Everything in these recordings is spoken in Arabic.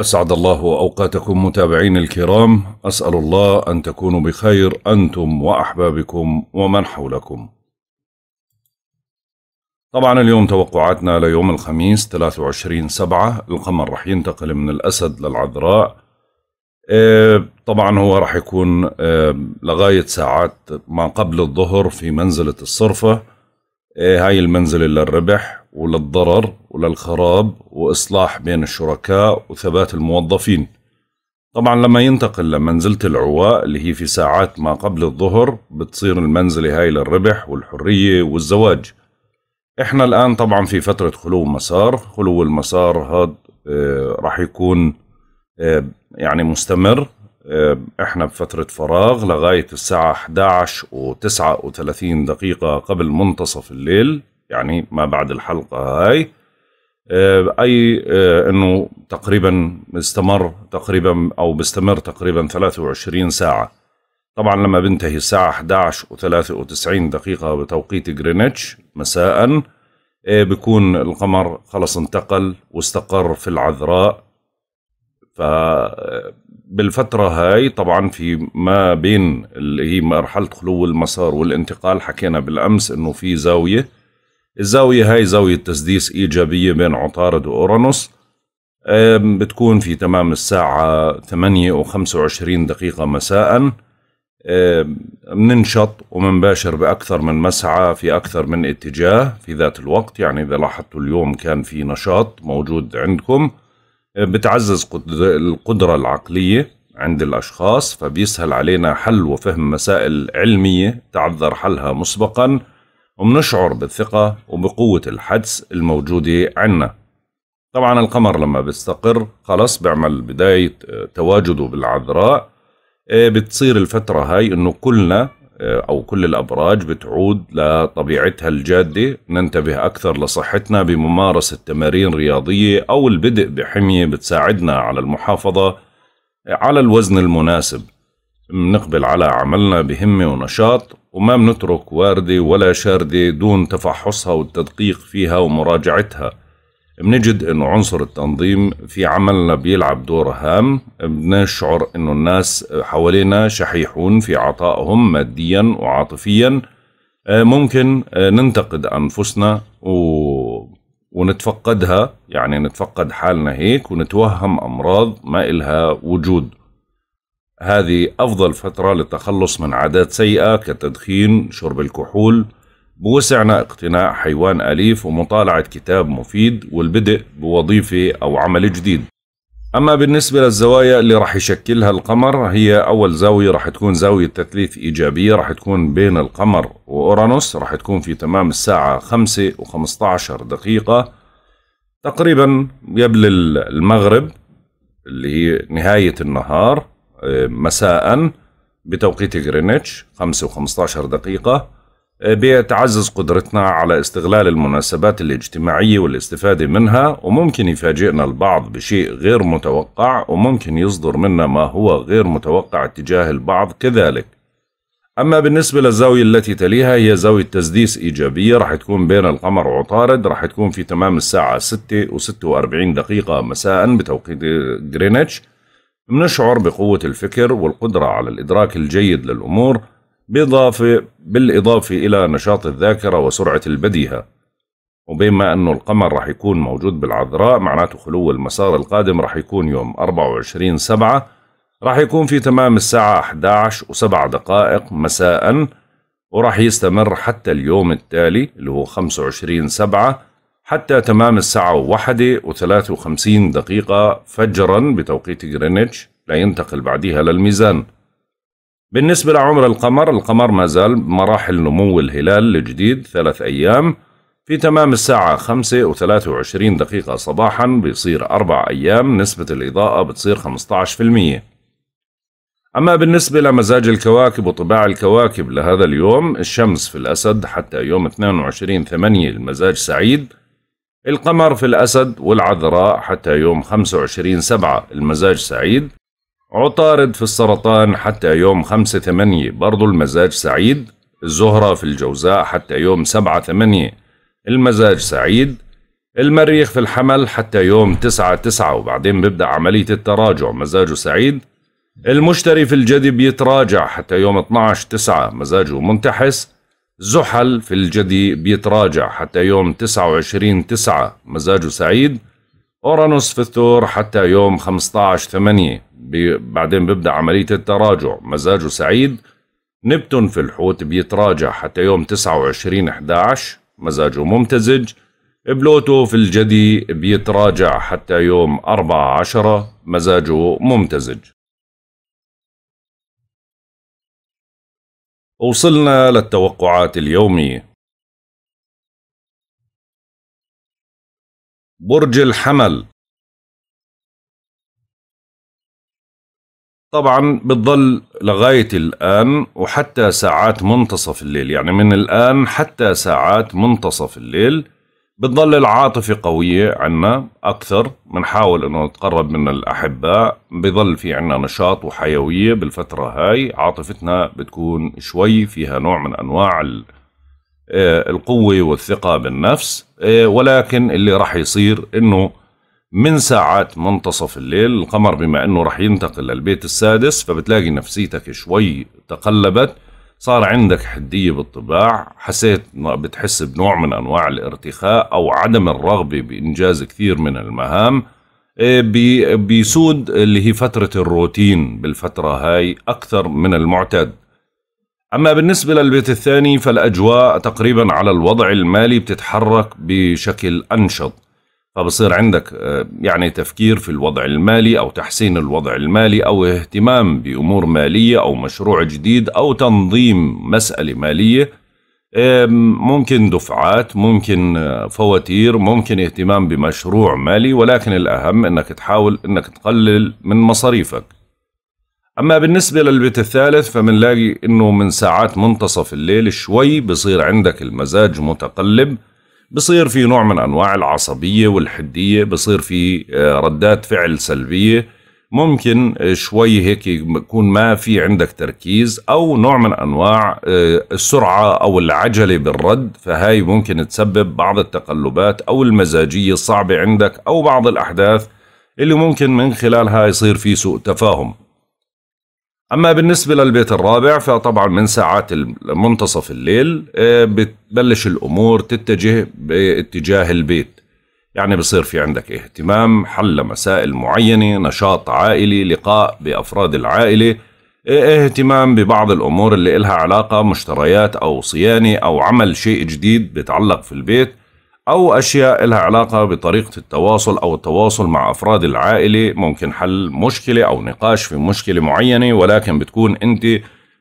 أسعد الله أوقاتكم متابعين الكرام أسأل الله أن تكونوا بخير أنتم وأحبابكم ومن حولكم طبعا اليوم توقعاتنا ليوم الخميس 23 سبعة القمر رح ينتقل من الأسد للعذراء آه، طبعا هو رح يكون آه، لغاية ساعات ما قبل الظهر في منزلة الصرفة إيه، هاي المنزلة للربح وللضرر وللخراب وإصلاح بين الشركاء وثبات الموظفين طبعا لما ينتقل لمنزلة العواء اللي هي في ساعات ما قبل الظهر بتصير المنزلة هاي للربح والحرية والزواج احنا الآن طبعا في فترة خلو مسار خلو المسار هاد إيه، رح يكون إيه، يعني مستمر احنا بفترة فراغ لغاية الساعة 11 و39 دقيقة قبل منتصف الليل يعني ما بعد الحلقة هاي اي انه تقريبا استمر تقريبا او بيستمر تقريبا 23 ساعة طبعا لما بنتهي الساعة 11 و93 دقيقة بتوقيت جرينتش مساء بكون القمر خلص انتقل واستقر في العذراء فبالفترة هاي طبعا في ما بين اللي هي مرحلة خلو المسار والانتقال حكينا بالأمس أنه في زاوية الزاوية هاي زاوية تسديس إيجابية بين عطارد وأورانوس بتكون في تمام الساعة 8 و 25 دقيقة مساءً بننشط ومنباشر بأكثر من مسعى في أكثر من اتجاه في ذات الوقت يعني إذا لاحظتوا اليوم كان في نشاط موجود عندكم بتعزز القدرة العقلية عند الأشخاص فبيسهل علينا حل وفهم مسائل علمية تعذر حلها مسبقا وبنشعر بالثقة وبقوة الحدس الموجودة عنا طبعا القمر لما بيستقر خلص بيعمل بداية تواجده بالعذراء إيه، بتصير الفترة هاي انه كلنا آه، أو كل الأبراج بتعود لطبيعتها الجادة ننتبه أكثر لصحتنا بممارسة تمارين رياضية أو البدء بحمية بتساعدنا على المحافظة على الوزن المناسب بنقبل على عملنا بهمة ونشاط وما بنترك واردة ولا شاردة دون تفحصها والتدقيق فيها ومراجعتها بنجد انه عنصر التنظيم في عملنا بيلعب دور هام بنشعر انه الناس حوالينا شحيحون في عطائهم ماديا وعاطفيا ممكن ننتقد انفسنا و... ونتفقدها يعني نتفقد حالنا هيك ونتوهم امراض ما إلها وجود هذه افضل فتره للتخلص من عادات سيئه كالتدخين شرب الكحول بوسعنا اقتناء حيوان أليف ومطالعة كتاب مفيد والبدء بوظيفة أو عمل جديد أما بالنسبة للزوايا اللي راح يشكلها القمر هي أول زاوية راح تكون زاوية تثليث إيجابية راح تكون بين القمر وأورانوس راح تكون في تمام الساعة 5 و15 دقيقة تقريبا قبل المغرب اللي هي نهاية النهار آه، مساء بتوقيت غرينتش 5 و15 دقيقة بيتعزز قدرتنا على استغلال المناسبات الاجتماعية والاستفادة منها وممكن يفاجئنا البعض بشيء غير متوقع وممكن يصدر منا ما هو غير متوقع تجاه البعض كذلك أما بالنسبة للزاوية التي تليها هي زاوية تسديس إيجابية رح تكون بين القمر وعطارد رح تكون في تمام الساعة 6 و 46 دقيقة مساء بتوقيت غرينتش بنشعر بقوة الفكر والقدرة على الإدراك الجيد للأمور بإضافة بالإضافة إلى نشاط الذاكرة وسرعة البديهة وبما أنه القمر رح يكون موجود بالعذراء معناته خلو المسار القادم رح يكون يوم 24 سبعة رح يكون في تمام الساعة 11 و7 دقائق مساء ورح يستمر حتى اليوم التالي اللي هو 25 سبعة حتى تمام الساعة واحدة وثلاثة وخمسين دقيقة فجرا بتوقيت غرينتش لينتقل بعدها للميزان بالنسبة لعمر القمر القمر ما زال مراحل نمو الهلال الجديد ثلاث أيام في تمام الساعة 5 و 23 دقيقة صباحا بيصير أربع أيام نسبة الإضاءة بتصير 15% أما بالنسبة لمزاج الكواكب وطباع الكواكب لهذا اليوم الشمس في الأسد حتى يوم 22 8 المزاج سعيد القمر في الأسد والعذراء حتى يوم 25 7 المزاج سعيد عطارد في السرطان حتى يوم خمسة ثمانية برضو المزاج سعيد الزهرة في الجوزاء حتى يوم سبعة ثمانية المزاج سعيد المريخ في الحمل حتى يوم تسعة تسعة وبعدين بيبدأ عملية التراجع مزاجه سعيد المشتري في الجدي بيتراجع حتى يوم 12 تسعة مزاجه منتحس زحل في الجدي بيتراجع حتى يوم 29 تسعة مزاجه سعيد أورانوس في الثور حتى يوم 15 8 بعدين بيبدأ عملية التراجع مزاجه سعيد نبتون في الحوت بيتراجع حتى يوم 29 11 مزاجه ممتزج بلوتو في الجدي بيتراجع حتى يوم 4 10 مزاجه ممتزج وصلنا للتوقعات اليومية برج الحمل طبعا بتظل لغاية الآن وحتى ساعات منتصف الليل يعني من الآن حتى ساعات منتصف الليل بتظل العاطفة قوية عنا أكثر بنحاول أنه نتقرب من الأحباء بظل في عنا نشاط وحيوية بالفترة هاي عاطفتنا بتكون شوي فيها نوع من أنواع آه، القوة والثقة بالنفس آه، ولكن اللي راح يصير أنه من ساعات منتصف الليل القمر بما أنه رح ينتقل للبيت السادس فبتلاقي نفسيتك شوي تقلبت صار عندك حدية بالطباع حسيت بتحس بنوع من أنواع الارتخاء أو عدم الرغبة بإنجاز كثير من المهام إيه، بيسود اللي هي فترة الروتين بالفترة هاي أكثر من المعتاد أما بالنسبة للبيت الثاني فالأجواء تقريبا على الوضع المالي بتتحرك بشكل أنشط فبصير عندك آه، يعني تفكير في الوضع المالي أو تحسين الوضع المالي أو اهتمام بأمور مالية أو مشروع جديد أو تنظيم مسألة مالية ممكن دفعات ممكن آه، فواتير ممكن اهتمام بمشروع مالي ولكن الأهم أنك تحاول أنك تقلل من مصاريفك أما بالنسبة للبيت الثالث فمنلاقي أنه من ساعات منتصف الليل شوي بصير عندك المزاج متقلب بصير في نوع من انواع العصبيه والحديه بصير في آه، ردات فعل سلبيه ممكن آه، شوي هيك يكون ما في عندك تركيز او نوع من انواع آه، السرعه او العجله بالرد فهاي ممكن تسبب بعض التقلبات او المزاجيه الصعبه عندك او بعض الاحداث اللي ممكن من خلالها يصير في سوء تفاهم أما بالنسبة للبيت الرابع فطبعا من ساعات منتصف الليل آه، بتبلش الأمور تتجه باتجاه البيت يعني بصير في عندك اهتمام حل مسائل معينة نشاط عائلي لقاء بأفراد العائلة آه، اهتمام ببعض الأمور اللي إلها علاقة مشتريات أو صيانة أو عمل شيء جديد بتعلق في البيت أو أشياء لها علاقة بطريقة التواصل أو التواصل مع أفراد العائلة ممكن حل مشكلة أو نقاش في مشكلة معينة ولكن بتكون أنت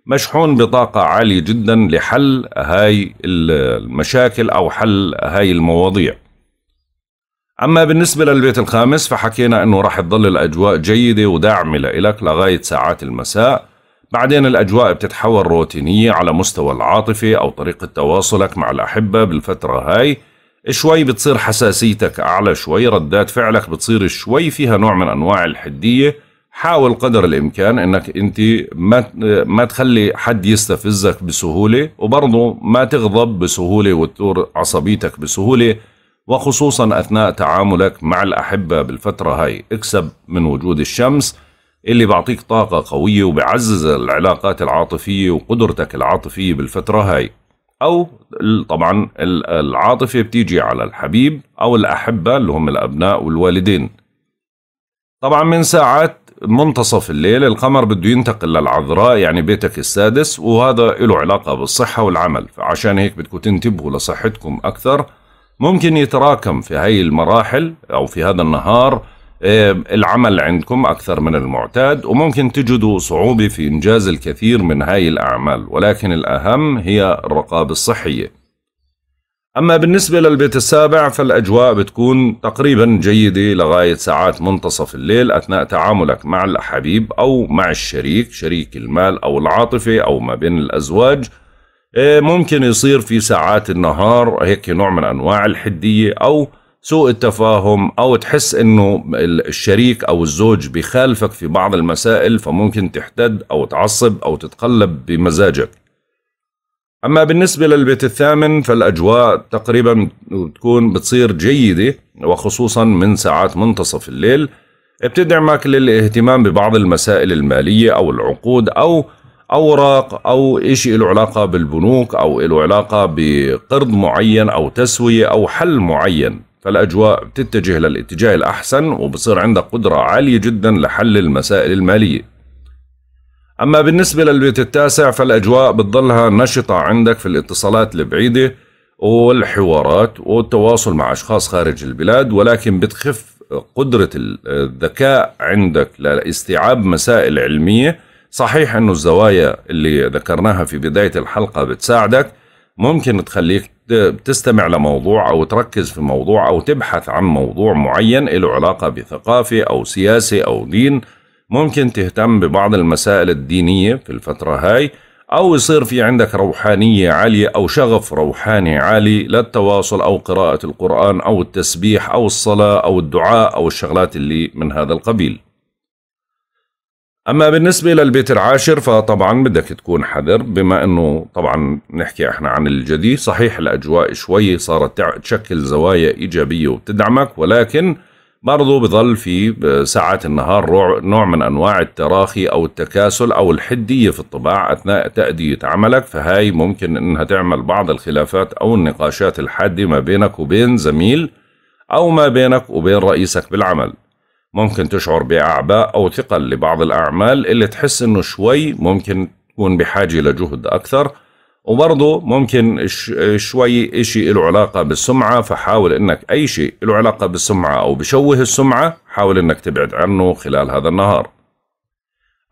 مشحون بطاقة عالية جدا لحل هاي المشاكل أو حل هاي المواضيع أما بالنسبة للبيت الخامس فحكينا أنه راح تضل الأجواء جيدة وداعمة لإلك لغاية ساعات المساء بعدين الأجواء بتتحول روتينية على مستوى العاطفة أو طريقة تواصلك مع الأحبة بالفترة هاي شوي بتصير حساسيتك أعلى شوي ردات فعلك بتصير شوي فيها نوع من أنواع الحدية حاول قدر الإمكان أنك أنت ما, ما تخلي حد يستفزك بسهولة وبرضه ما تغضب بسهولة وتثور عصبيتك بسهولة وخصوصا أثناء تعاملك مع الأحبة بالفترة هاي اكسب من وجود الشمس اللي بعطيك طاقة قوية وبعزز العلاقات العاطفية وقدرتك العاطفية بالفترة هاي او طبعا العاطفه بتيجي على الحبيب او الاحبه اللي هم الابناء والوالدين طبعا من ساعات منتصف الليل القمر بده ينتقل للعذراء يعني بيتك السادس وهذا له علاقة بالصحة والعمل فعشان هيك بدكم تنتبهوا لصحتكم أكثر ممكن يتراكم في هاي المراحل أو في هذا النهار إيه، العمل عندكم أكثر من المعتاد وممكن تجدوا صعوبة في إنجاز الكثير من هاي الأعمال ولكن الأهم هي الرقابة الصحية أما بالنسبة للبيت السابع فالأجواء بتكون تقريبا جيدة لغاية ساعات منتصف الليل أثناء تعاملك مع الحبيب أو مع الشريك شريك المال أو العاطفة أو ما بين الأزواج إيه، ممكن يصير في ساعات النهار هيك نوع من أنواع الحدية أو سوء التفاهم او تحس انه الشريك او الزوج بيخالفك في بعض المسائل فممكن تحتد او تعصب او تتقلب بمزاجك اما بالنسبه للبيت الثامن فالاجواء تقريبا بتكون بتصير جيده وخصوصا من ساعات منتصف الليل بتدعمك للاهتمام ببعض المسائل الماليه او العقود او اوراق او اشي له علاقه بالبنوك او له علاقه بقرض معين او تسويه او حل معين فالأجواء بتتجه للاتجاه الأحسن وبصير عندك قدرة عالية جدا لحل المسائل المالية أما بالنسبة للبيت التاسع فالأجواء بتضلها نشطة عندك في الاتصالات البعيدة والحوارات والتواصل مع أشخاص خارج البلاد ولكن بتخف قدرة الذكاء عندك لاستيعاب مسائل علمية صحيح أنه الزوايا اللي ذكرناها في بداية الحلقة بتساعدك ممكن تخليك بتستمع لموضوع أو تركز في موضوع أو تبحث عن موضوع معين له علاقة بثقافة أو سياسة أو دين ممكن تهتم ببعض المسائل الدينية في الفترة هاي أو يصير في عندك روحانية عالية أو شغف روحاني عالي للتواصل أو قراءة القرآن أو التسبيح أو الصلاة أو الدعاء أو الشغلات اللي من هذا القبيل اما بالنسبه للبيت العاشر فطبعا بدك تكون حذر بما انه طبعا نحكي احنا عن الجدي صحيح الاجواء شوي صارت تشكل زوايا ايجابيه وبتدعمك ولكن برضو بظل في ساعات النهار نوع من انواع التراخي او التكاسل او الحديه في الطباع اثناء تاديه عملك فهاي ممكن انها تعمل بعض الخلافات او النقاشات الحاده ما بينك وبين زميل او ما بينك وبين رئيسك بالعمل ممكن تشعر بأعباء أو ثقل لبعض الأعمال اللي تحس إنه شوي ممكن تكون بحاجة لجهد أكثر وبرضه ممكن شوي إشي له علاقة بالسمعة فحاول إنك أي شيء له علاقة بالسمعة أو بشوه السمعة حاول إنك تبعد عنه خلال هذا النهار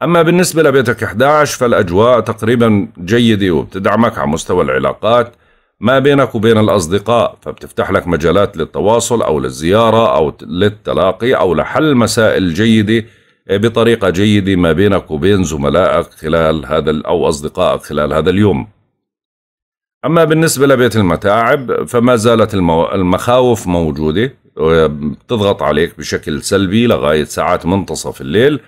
أما بالنسبة لبيتك 11 فالأجواء تقريبا جيدة وبتدعمك على مستوى العلاقات ما بينك وبين الأصدقاء فبتفتح لك مجالات للتواصل أو للزيارة أو للتلاقي أو لحل مسائل جيدة آه، بطريقة جيدة ما بينك وبين زملائك خلال هذا أو أصدقائك خلال هذا اليوم أما بالنسبة لبيت المتاعب فما زالت المخاوف موجودة آه، بتضغط عليك بشكل سلبي لغاية ساعات منتصف الليل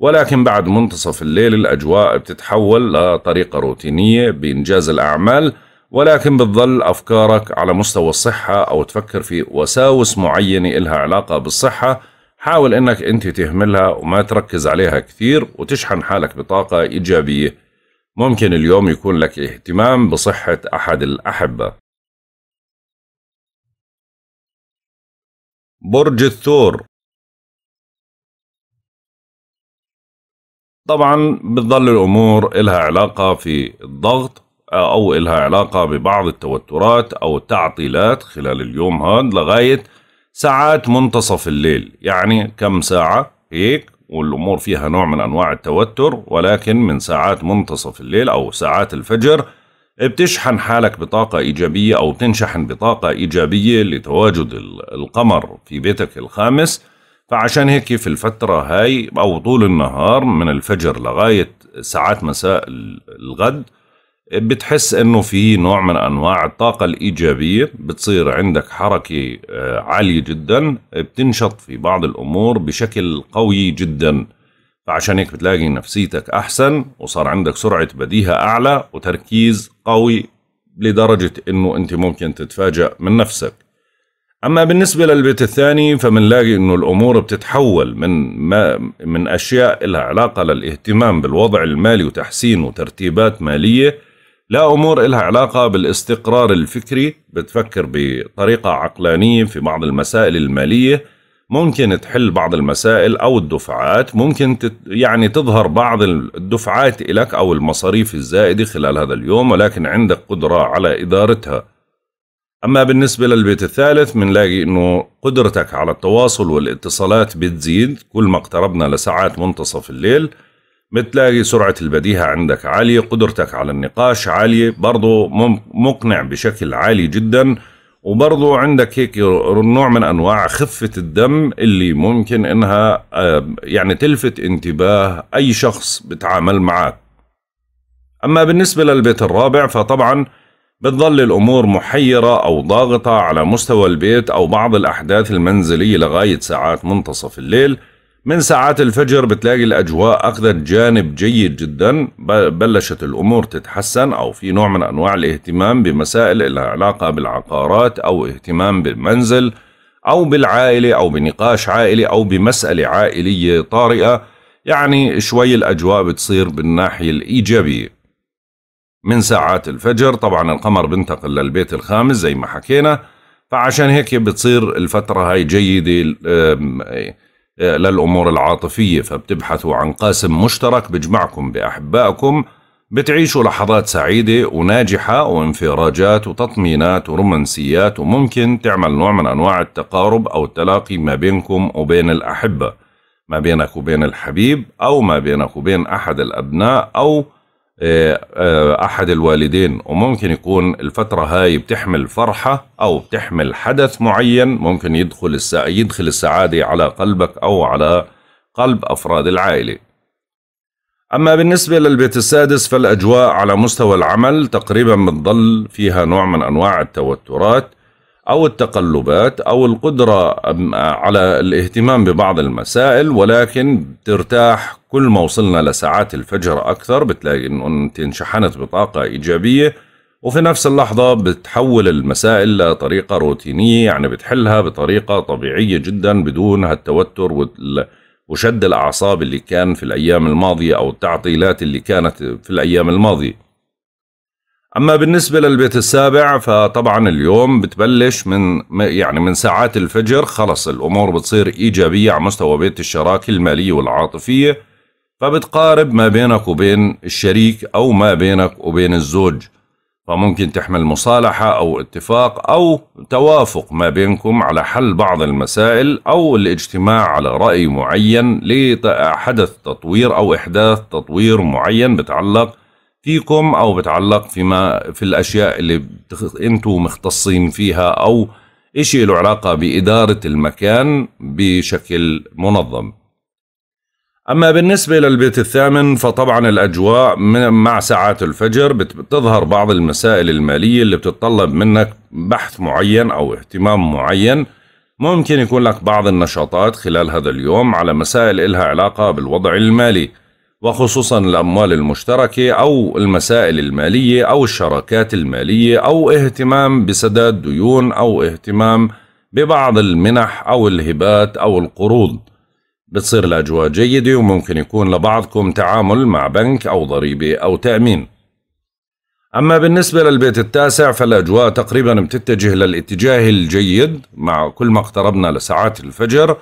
ولكن بعد منتصف الليل الأجواء بتتحول لطريقة روتينية بإنجاز الأعمال ولكن بتظل أفكارك على مستوى الصحة أو تفكر في وساوس معينة إلها علاقة بالصحة حاول إنك أنت تهملها وما تركز عليها كثير وتشحن حالك بطاقة إيجابية ممكن اليوم يكون لك اهتمام بصحة أحد الأحبة برج الثور طبعا بتظل الأمور إلها علاقة في الضغط أو إلها علاقة ببعض التوترات أو التعطيلات خلال اليوم هاد لغاية ساعات منتصف الليل يعني كم ساعة هيك والأمور فيها نوع من أنواع التوتر ولكن من ساعات منتصف الليل أو ساعات الفجر بتشحن حالك بطاقة إيجابية أو تنشحن بطاقة إيجابية لتواجد القمر في بيتك الخامس فعشان هيك في الفترة هاي أو طول النهار من الفجر لغاية ساعات مساء الغد بتحس انه في نوع من انواع الطاقة الايجابية بتصير عندك حركة آه، عالية جدا بتنشط في بعض الامور بشكل قوي جدا فعشان هيك بتلاقي نفسيتك احسن وصار عندك سرعة بديهة اعلى وتركيز قوي لدرجة انه انت ممكن تتفاجأ من نفسك اما بالنسبة للبيت الثاني فمنلاقي انه الامور بتتحول من ما من اشياء لها علاقة للاهتمام بالوضع المالي وتحسين وترتيبات مالية لا أمور إلها علاقة بالاستقرار الفكري بتفكر بطريقة عقلانية في بعض المسائل المالية ممكن تحل بعض المسائل أو الدفعات ممكن تت يعني تظهر بعض الدفعات إليك أو المصاريف الزائدة خلال هذا اليوم ولكن عندك قدرة على إدارتها أما بالنسبة للبيت الثالث منلاقي إنه قدرتك على التواصل والاتصالات بتزيد كل ما اقتربنا لساعات منتصف الليل بتلاقي سرعة البديهة عندك عالية قدرتك على النقاش عالية برضو مقنع بشكل عالي جدا وبرضو عندك هيك نوع من أنواع خفة الدم اللي ممكن إنها يعني تلفت انتباه أي شخص بتعامل معك أما بالنسبة للبيت الرابع فطبعا بتظل الأمور محيرة أو ضاغطة على مستوى البيت أو بعض الأحداث المنزلية لغاية ساعات منتصف الليل من ساعات الفجر بتلاقي الأجواء أخذت جانب جيد جدا بلشت الأمور تتحسن أو في نوع من أنواع الاهتمام بمسائل لها علاقة بالعقارات أو اهتمام بالمنزل أو بالعائلة أو بنقاش عائلي أو بمسألة عائلية طارئة يعني شوي الأجواء بتصير بالناحية الإيجابية من ساعات الفجر طبعا القمر بنتقل للبيت الخامس زي ما حكينا فعشان هيك بتصير الفترة هاي جيدة للأمور العاطفية فبتبحثوا عن قاسم مشترك بجمعكم بأحبائكم بتعيشوا لحظات سعيدة وناجحة وانفراجات وتطمينات ورومانسيات وممكن تعمل نوع من أنواع التقارب أو التلاقي ما بينكم وبين الأحبة ما بينك وبين الحبيب أو ما بينك وبين أحد الأبناء أو آه، آه، احد الوالدين وممكن يكون الفتره هاي بتحمل فرحه او بتحمل حدث معين ممكن يدخل السع... يدخل السعاده على قلبك او على قلب افراد العائله اما بالنسبه للبيت السادس فالاجواء على مستوى العمل تقريبا بتضل فيها نوع من انواع التوترات أو التقلبات أو القدرة على الاهتمام ببعض المسائل ولكن بترتاح كل ما وصلنا لساعات الفجر أكثر بتلاقي أنه أنت انشحنت بطاقة إيجابية وفي نفس اللحظة بتحول المسائل لطريقة روتينية يعني بتحلها بطريقة طبيعية جدا بدون هالتوتر وشد الأعصاب اللي كان في الأيام الماضية أو التعطيلات اللي كانت في الأيام الماضية اما بالنسبه للبيت السابع فطبعا اليوم بتبلش من يعني من ساعات الفجر خلص الامور بتصير ايجابيه على مستوى بيت الشراكه الماليه والعاطفيه فبتقارب ما بينك وبين الشريك او ما بينك وبين الزوج فممكن تحمل مصالحه او اتفاق او توافق ما بينكم على حل بعض المسائل او الاجتماع على راي معين لحدث تطوير او احداث تطوير معين بتعلق فيكم او بتعلق فيما في الاشياء اللي بتخ... انتم مختصين فيها او إشي له علاقة بإدارة المكان بشكل منظم أما بالنسبة للبيت الثامن فطبعا الأجواء مع ساعات الفجر بتظهر بعض المسائل المالية اللي بتتطلب منك بحث معين أو اهتمام معين ممكن يكون لك بعض النشاطات خلال هذا اليوم على مسائل إلها علاقة بالوضع المالي وخصوصا الأموال المشتركة أو المسائل المالية أو الشراكات المالية أو اهتمام بسداد ديون أو اهتمام ببعض المنح أو الهبات أو القروض بتصير الأجواء جيدة وممكن يكون لبعضكم تعامل مع بنك أو ضريبة أو تأمين أما بالنسبة للبيت التاسع فالأجواء تقريبا بتتجه للاتجاه الجيد مع كل ما اقتربنا لساعات الفجر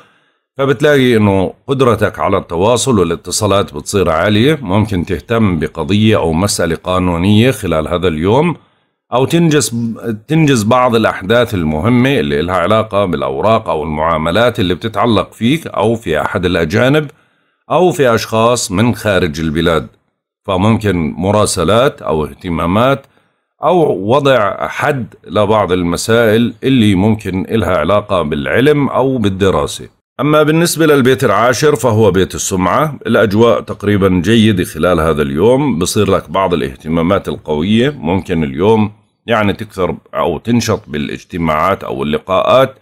فبتلاقي انه قدرتك على التواصل والاتصالات بتصير عالية ممكن تهتم بقضية او مسألة قانونية خلال هذا اليوم او تنجز تنجز بعض الاحداث المهمة اللي لها علاقة بالاوراق او المعاملات اللي بتتعلق فيك او في احد الاجانب او في اشخاص من خارج البلاد فممكن مراسلات او اهتمامات أو وضع حد لبعض المسائل اللي ممكن إلها علاقة بالعلم أو بالدراسة أما بالنسبة للبيت العاشر فهو بيت السمعة الأجواء تقريبا جيدة خلال هذا اليوم بصير لك بعض الاهتمامات القوية ممكن اليوم يعني تكثر أو تنشط بالاجتماعات أو اللقاءات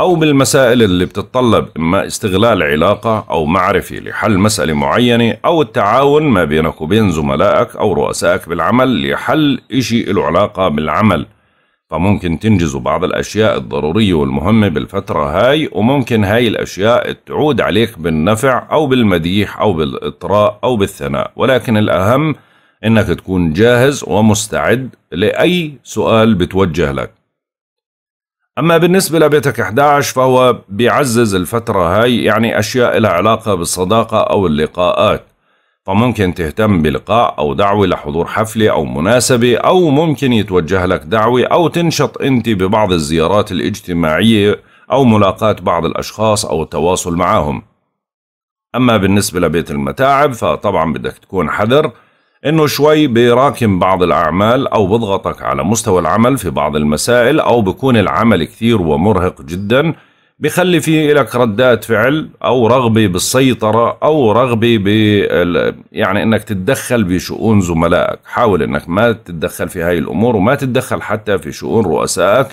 أو بالمسائل اللي بتتطلب إما استغلال علاقة أو معرفة لحل مسألة معينة أو التعاون ما بينك وبين زملائك أو رؤسائك بالعمل لحل إشي له علاقة بالعمل فممكن تنجزوا بعض الأشياء الضرورية والمهمة بالفترة هاي وممكن هاي الأشياء تعود عليك بالنفع أو بالمديح أو بالإطراء أو بالثناء ولكن الأهم إنك تكون جاهز ومستعد لأي سؤال بتوجه لك أما بالنسبة لبيتك 11 فهو بيعزز الفترة هاي يعني أشياء لها علاقة بالصداقة أو اللقاءات فممكن تهتم بلقاء أو دعوة لحضور حفلة أو مناسبة أو ممكن يتوجه لك دعوة أو تنشط أنت ببعض الزيارات الاجتماعية أو ملاقاة بعض الأشخاص أو التواصل معهم أما بالنسبة لبيت المتاعب فطبعا بدك تكون حذر إنه شوي بيراكم بعض الأعمال أو بضغطك على مستوى العمل في بعض المسائل أو بكون العمل كثير ومرهق جداً بيخلي في لك ردات فعل او رغبه بالسيطره او رغبه ب يعني انك تتدخل بشؤون زملائك حاول انك ما تتدخل في هاي الامور وما تتدخل حتى في شؤون رؤسائك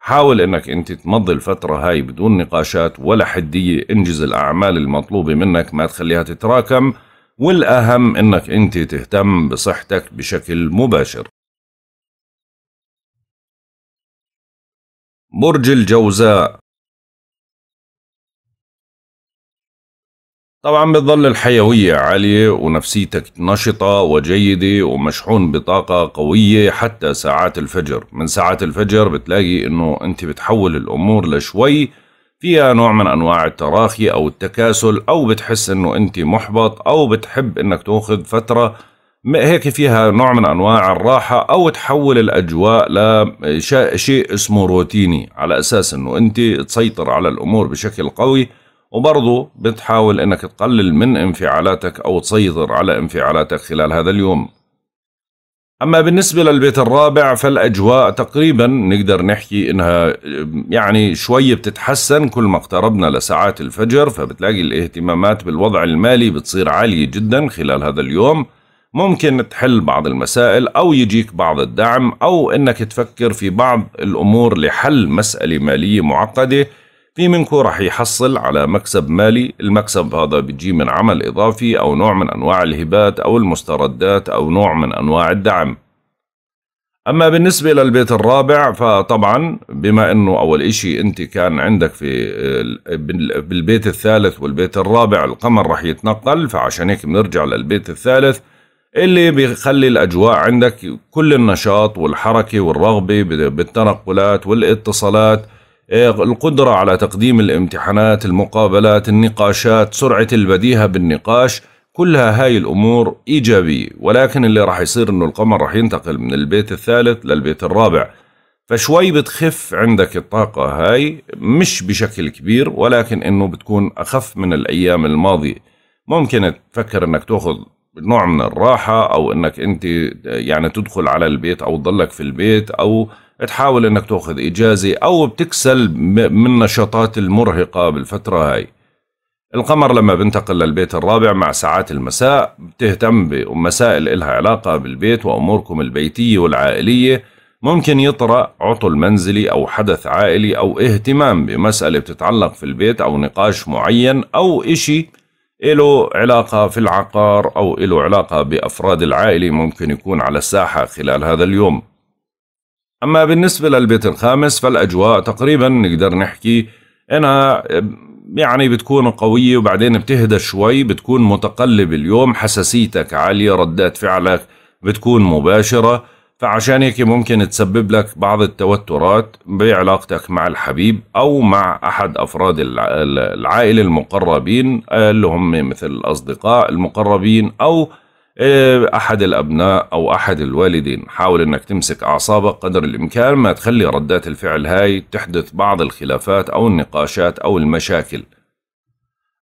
حاول انك انت تمضي الفتره هاي بدون نقاشات ولا حديه انجز الاعمال المطلوبه منك ما تخليها تتراكم والاهم انك انت تهتم بصحتك بشكل مباشر برج الجوزاء طبعا بتظل الحيوية عالية ونفسيتك نشطة وجيدة ومشحون بطاقة قوية حتى ساعات الفجر من ساعات الفجر بتلاقي انه انت بتحول الامور لشوي فيها نوع من انواع التراخي او التكاسل او بتحس انه انت محبط او بتحب انك تاخذ فترة هيك فيها نوع من انواع الراحة او تحول الاجواء لشيء اسمه روتيني على اساس انه انت تسيطر على الامور بشكل قوي وبرضه بتحاول انك تقلل من انفعالاتك او تسيطر على انفعالاتك خلال هذا اليوم اما بالنسبة للبيت الرابع فالاجواء تقريبا نقدر نحكي انها يعني شوي بتتحسن كل ما اقتربنا لساعات الفجر فبتلاقي الاهتمامات بالوضع المالي بتصير عالية جدا خلال هذا اليوم ممكن تحل بعض المسائل او يجيك بعض الدعم او انك تفكر في بعض الامور لحل مسألة مالية معقدة في منكم راح يحصل على مكسب مالي المكسب هذا بيجي من عمل إضافي أو نوع من أنواع الهبات أو المستردات أو نوع من أنواع الدعم أما بالنسبة للبيت الرابع فطبعا بما أنه أول إشي أنت كان عندك في بالبيت الثالث والبيت الرابع القمر راح يتنقل فعشان هيك بنرجع للبيت الثالث اللي بيخلي الأجواء عندك كل النشاط والحركة والرغبة بالتنقلات والاتصالات إيه، القدرة على تقديم الامتحانات المقابلات النقاشات سرعة البديهة بالنقاش كلها هاي الأمور إيجابية ولكن اللي راح يصير أنه القمر راح ينتقل من البيت الثالث للبيت الرابع فشوي بتخف عندك الطاقة هاي مش بشكل كبير ولكن أنه بتكون أخف من الأيام الماضية ممكن تفكر أنك تأخذ نوع من الراحة أو أنك أنت يعني تدخل على البيت أو تضلك في البيت أو تحاول انك تاخذ اجازه او بتكسل من نشاطات المرهقه بالفتره هاي القمر لما بنتقل للبيت الرابع مع ساعات المساء بتهتم بمسائل إلها علاقة بالبيت وأموركم البيتية والعائلية ممكن يطرأ عطل منزلي أو حدث عائلي أو اهتمام بمسألة بتتعلق في البيت أو نقاش معين أو إشي إله علاقة في العقار أو إله علاقة بأفراد العائلة ممكن يكون على الساحة خلال هذا اليوم أما بالنسبة للبيت الخامس فالأجواء تقريبا نقدر نحكي أنها يعني بتكون قوية وبعدين بتهدى شوي بتكون متقلب اليوم حساسيتك عالية ردات فعلك بتكون مباشرة فعشان هيك ممكن تسبب لك بعض التوترات بعلاقتك مع الحبيب أو مع أحد أفراد العائلة المقربين اللي هم مثل الأصدقاء المقربين أو إيه، احد الابناء او احد الوالدين حاول انك تمسك اعصابك قدر الامكان ما تخلي ردات الفعل هاي تحدث بعض الخلافات او النقاشات او المشاكل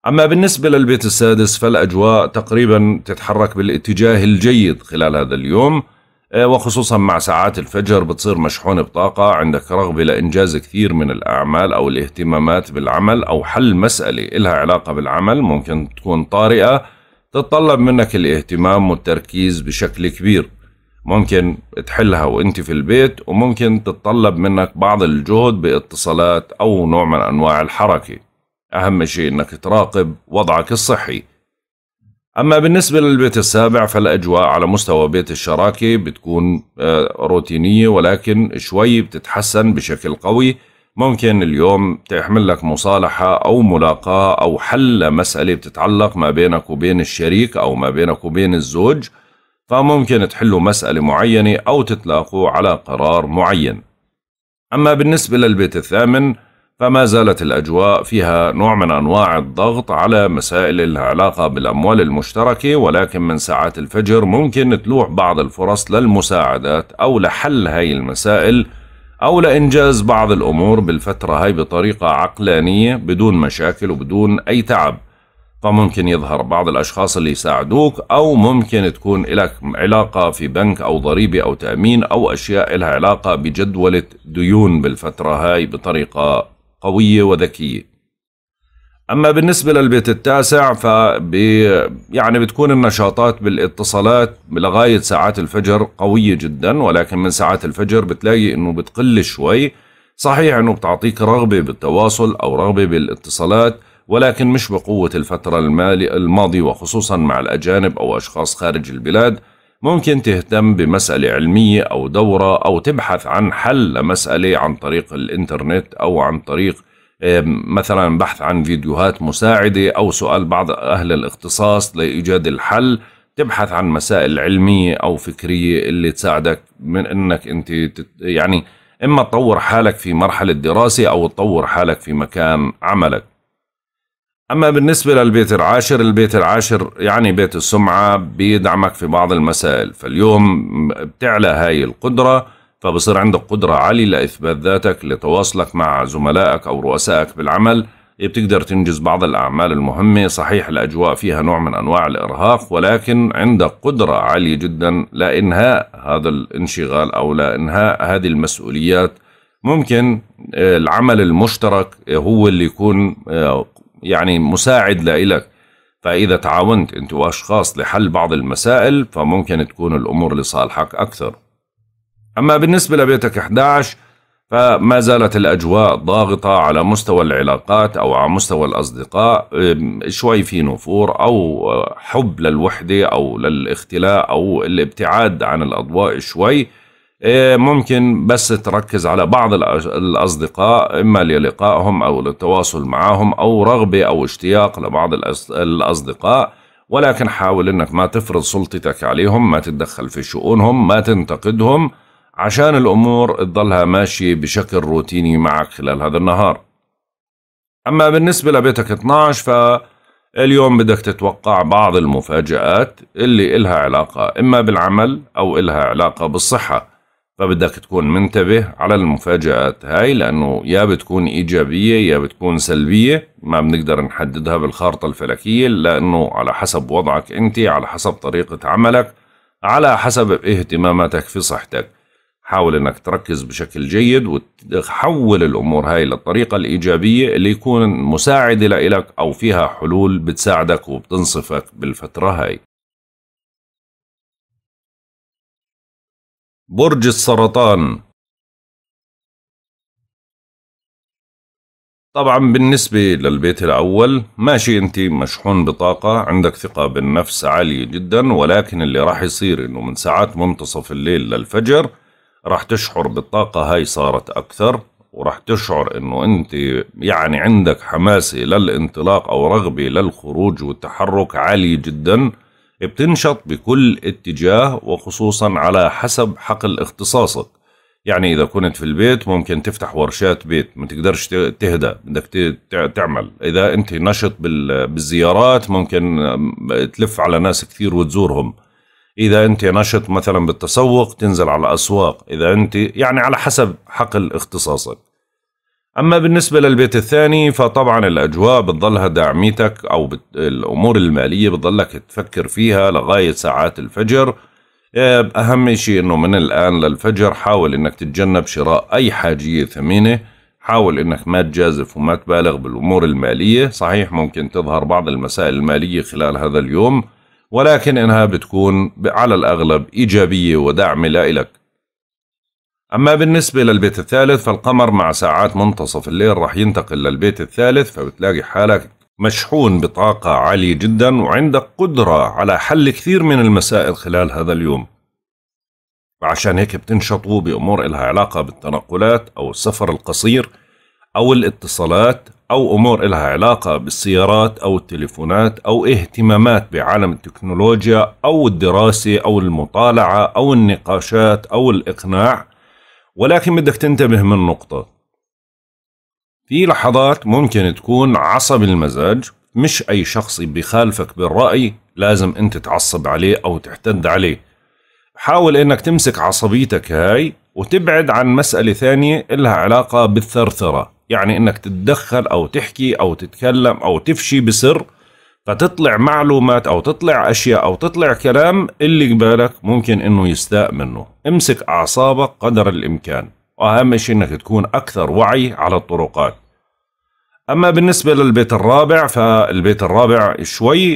أما بالنسبة للبيت السادس فالأجواء تقريبا تتحرك بالاتجاه الجيد خلال هذا اليوم إيه، وخصوصا مع ساعات الفجر بتصير مشحون بطاقة عندك رغبة لإنجاز كثير من الأعمال أو الاهتمامات بالعمل أو حل مسألة إلها علاقة بالعمل ممكن تكون طارئة تتطلب منك الاهتمام والتركيز بشكل كبير ممكن تحلها وانت في البيت وممكن تتطلب منك بعض الجهد باتصالات أو نوع من أنواع الحركة أهم شيء أنك تراقب وضعك الصحي أما بالنسبة للبيت السابع فالأجواء على مستوى بيت الشراكة بتكون آه، روتينية ولكن شوي بتتحسن بشكل قوي ممكن اليوم تحمل لك مصالحة أو ملاقاة أو حل مسألة بتتعلق ما بينك وبين الشريك أو ما بينك وبين الزوج فممكن تحلوا مسألة معينة أو تتلاقوا على قرار معين أما بالنسبة للبيت الثامن فما زالت الأجواء فيها نوع من أنواع الضغط على مسائل العلاقة بالأموال المشتركة ولكن من ساعات الفجر ممكن تلوح بعض الفرص للمساعدات أو لحل هاي المسائل أو لإنجاز بعض الأمور بالفترة هاي بطريقة عقلانية بدون مشاكل وبدون أي تعب فممكن يظهر بعض الأشخاص اللي يساعدوك أو ممكن تكون لك علاقة في بنك أو ضريبة أو تأمين أو أشياء لها علاقة بجدولة ديون بالفترة هاي بطريقة قوية وذكية اما بالنسبه للبيت التاسع ف يعني بتكون النشاطات بالاتصالات لغايه ساعات الفجر قويه جدا ولكن من ساعات الفجر بتلاقي انه بتقل شوي صحيح انه بتعطيك رغبه بالتواصل او رغبه بالاتصالات ولكن مش بقوه الفتره الماضيه وخصوصا مع الاجانب او اشخاص خارج البلاد ممكن تهتم بمساله علميه او دوره او تبحث عن حل لمساله عن طريق الانترنت او عن طريق مثلا بحث عن فيديوهات مساعدة أو سؤال بعض أهل الاختصاص لإيجاد الحل تبحث عن مسائل علمية أو فكرية اللي تساعدك من أنك أنت يعني إما تطور حالك في مرحلة دراسة أو تطور حالك في مكان عملك أما بالنسبة للبيت العاشر البيت العاشر يعني بيت السمعة بيدعمك في بعض المسائل فاليوم بتعلى هاي القدرة فبصير عندك قدرة عالية لإثبات ذاتك لتواصلك مع زملائك أو رؤسائك بالعمل بتقدر تنجز بعض الأعمال المهمة صحيح الأجواء فيها نوع من أنواع الإرهاق ولكن عندك قدرة عالية جدا لإنهاء هذا الانشغال أو لإنهاء هذه المسؤوليات ممكن آه، العمل المشترك آه، هو اللي يكون آه، يعني مساعد لإلك فإذا تعاونت أنت وأشخاص لحل بعض المسائل فممكن تكون الأمور لصالحك أكثر أما بالنسبة لبيتك 11 فما زالت الأجواء ضاغطة على مستوى العلاقات أو على مستوى الأصدقاء شوي في نفور أو حب للوحدة أو للاختلاء أو الابتعاد عن الأضواء شوي إيه، ممكن بس تركز على بعض الأصدقاء إما للقائهم أو للتواصل معهم أو رغبة أو اشتياق لبعض الأصدقاء ولكن حاول أنك ما تفرض سلطتك عليهم ما تتدخل في شؤونهم ما تنتقدهم عشان الأمور تضلها ماشية بشكل روتيني معك خلال هذا النهار أما بالنسبة لبيتك 12 ف اليوم بدك تتوقع بعض المفاجآت اللي إلها علاقة إما بالعمل أو إلها علاقة بالصحة فبدك تكون منتبه على المفاجآت هاي لأنه يا بتكون إيجابية يا بتكون سلبية ما بنقدر نحددها بالخارطة الفلكية لأنه على حسب وضعك أنت على حسب طريقة عملك على حسب اهتماماتك في صحتك حاول انك تركز بشكل جيد وتحول الامور هاي للطريقه الايجابيه اللي يكون مساعده لإلك او فيها حلول بتساعدك وبتنصفك بالفتره هاي برج السرطان طبعا بالنسبة للبيت الأول ماشي أنت مشحون بطاقة عندك ثقة بالنفس عالية جدا ولكن اللي راح يصير أنه من ساعات منتصف الليل للفجر راح تشعر بالطاقة هاي صارت أكثر وراح تشعر انه انت يعني عندك حماسة للانطلاق او رغبه للخروج والتحرك عالي جدا بتنشط بكل اتجاه وخصوصا على حسب حقل اختصاصك يعني اذا كنت في البيت ممكن تفتح ورشات بيت ما تقدرش تهدى بدك تعمل اذا انت نشط بالزيارات ممكن تلف على ناس كثير وتزورهم اذا انت نشط مثلا بالتسوق تنزل على اسواق اذا انت يعني على حسب حقل اختصاصك اما بالنسبه للبيت الثاني فطبعا الاجواء بتضلها داعميتك او بت... الامور الماليه بتضلك تفكر فيها لغايه ساعات الفجر آه، اهم شيء انه من الان للفجر حاول انك تتجنب شراء اي حاجيه ثمينه حاول انك ما تجازف وما تبالغ بالامور الماليه صحيح ممكن تظهر بعض المسائل الماليه خلال هذا اليوم ولكن إنها بتكون على الأغلب إيجابية ودعم لإلك أما بالنسبة للبيت الثالث فالقمر مع ساعات منتصف الليل رح ينتقل للبيت الثالث فبتلاقي حالك مشحون بطاقة عالية جدا وعندك قدرة على حل كثير من المسائل خلال هذا اليوم وعشان هيك بتنشطوا بأمور إلها علاقة بالتنقلات أو السفر القصير أو الاتصالات أو أمور إلها علاقة بالسيارات أو التليفونات أو اهتمامات بعالم التكنولوجيا أو الدراسة أو المطالعة أو النقاشات أو الإقناع ولكن بدك تنتبه من نقطة في لحظات ممكن تكون عصب المزاج مش أي شخص بخالفك بالرأي لازم أنت تعصب عليه أو تحتد عليه حاول أنك تمسك عصبيتك هاي وتبعد عن مسألة ثانية إلها علاقة بالثرثرة يعني انك تتدخل او تحكي او تتكلم او تفشي بسر فتطلع معلومات او تطلع اشياء او تطلع كلام اللي قبالك ممكن انه يستاء منه امسك اعصابك قدر الامكان واهم شيء انك تكون اكثر وعي على الطرقات اما بالنسبه للبيت الرابع فالبيت الرابع شوي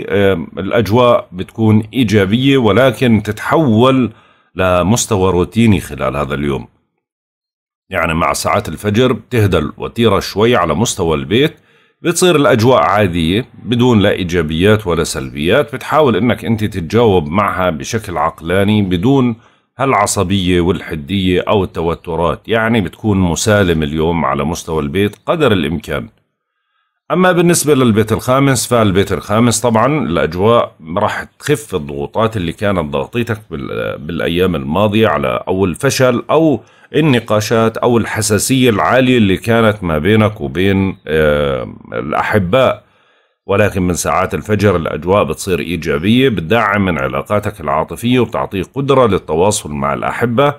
الاجواء بتكون ايجابيه ولكن تتحول لمستوى روتيني خلال هذا اليوم يعني مع ساعات الفجر بتهدى الوتيرة شوي على مستوى البيت بتصير الأجواء عادية بدون لا إيجابيات ولا سلبيات بتحاول إنك أنت تتجاوب معها بشكل عقلاني بدون هالعصبية والحدية أو التوترات يعني بتكون مسالم اليوم على مستوى البيت قدر الإمكان أما بالنسبة للبيت الخامس فالبيت الخامس طبعا الأجواء راح تخف الضغوطات اللي كانت ضغطيتك بالأيام الماضية على أو الفشل أو النقاشات أو الحساسية العالية اللي كانت ما بينك وبين آه، الأحباء ولكن من ساعات الفجر الأجواء بتصير إيجابية بتدعم من علاقاتك العاطفية وبتعطيك قدرة للتواصل مع الأحبة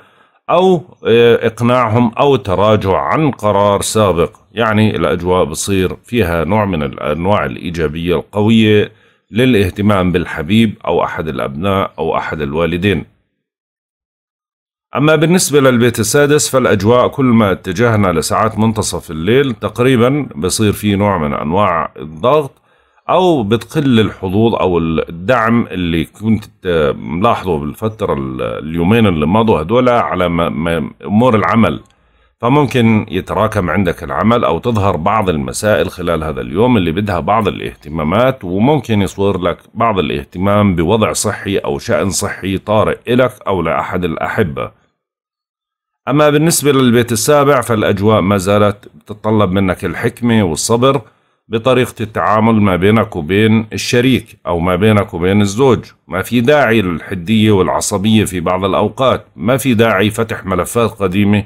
أو آه، إقناعهم أو تراجع عن قرار سابق يعني الأجواء بصير فيها نوع من الأنواع الإيجابية القوية للاهتمام بالحبيب أو أحد الأبناء أو أحد الوالدين أما بالنسبة للبيت السادس فالأجواء كل ما اتجهنا لساعات منتصف الليل تقريبا بصير في نوع من أنواع الضغط او بتقل الحظوظ او الدعم اللي كنت ملاحظه بالفتره اليومين اللي مضوا هدول على امور العمل فممكن يتراكم عندك العمل او تظهر بعض المسائل خلال هذا اليوم اللي بدها بعض الاهتمامات وممكن يصور لك بعض الاهتمام بوضع صحي او شأن صحي طارئ لك او لاحد الاحبه. اما بالنسبه للبيت السابع فالاجواء ما زالت تتطلب منك الحكمه والصبر بطريقة التعامل ما بينك وبين الشريك أو ما بينك وبين الزوج ما في داعي للحدية والعصبية في بعض الأوقات ما في داعي فتح ملفات قديمة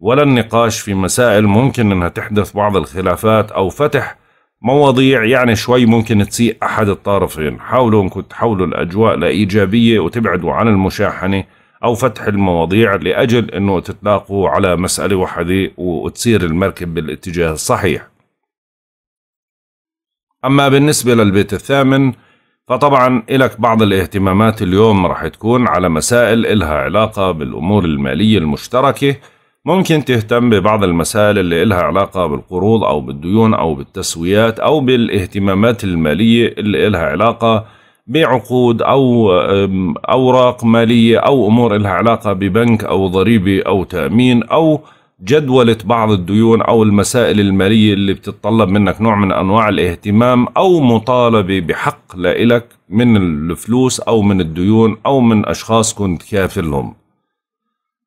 ولا النقاش في مسائل ممكن أنها تحدث بعض الخلافات أو فتح مواضيع يعني شوي ممكن تسيء أحد الطرفين حاولوا أنكم تحولوا الأجواء لإيجابية وتبعدوا عن المشاحنة أو فتح المواضيع لأجل أنه تتلاقوا على مسألة واحدة وتصير المركب بالاتجاه الصحيح أما بالنسبة للبيت الثامن فطبعا إلك بعض الاهتمامات اليوم رح تكون على مسائل إلها علاقة بالأمور المالية المشتركة ممكن تهتم ببعض المسائل اللي إلها علاقة بالقروض أو بالديون أو بالتسويات أو بالاهتمامات المالية اللي إلها علاقة بعقود أو أوراق مالية أو أمور إلها علاقة ببنك أو ضريبة أو تأمين أو جدولة بعض الديون أو المسائل المالية اللي بتتطلب منك نوع من أنواع الاهتمام أو مطالبة بحق لإلك من الفلوس أو من الديون أو من أشخاص كنت كافلهم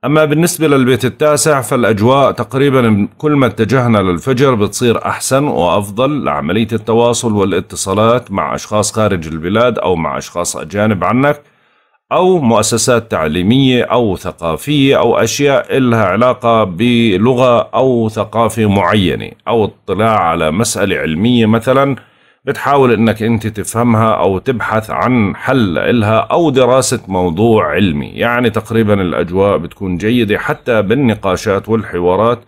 أما بالنسبة للبيت التاسع فالأجواء تقريبا كل ما اتجهنا للفجر بتصير أحسن وأفضل لعملية التواصل والاتصالات مع أشخاص خارج البلاد أو مع أشخاص أجانب عنك أو مؤسسات تعليمية أو ثقافية أو أشياء إلها علاقة بلغة أو ثقافة معينة أو اطلاع على مسألة علمية مثلا بتحاول أنك أنت تفهمها أو تبحث عن حل إلها أو دراسة موضوع علمي يعني تقريبا الأجواء بتكون جيدة حتى بالنقاشات والحوارات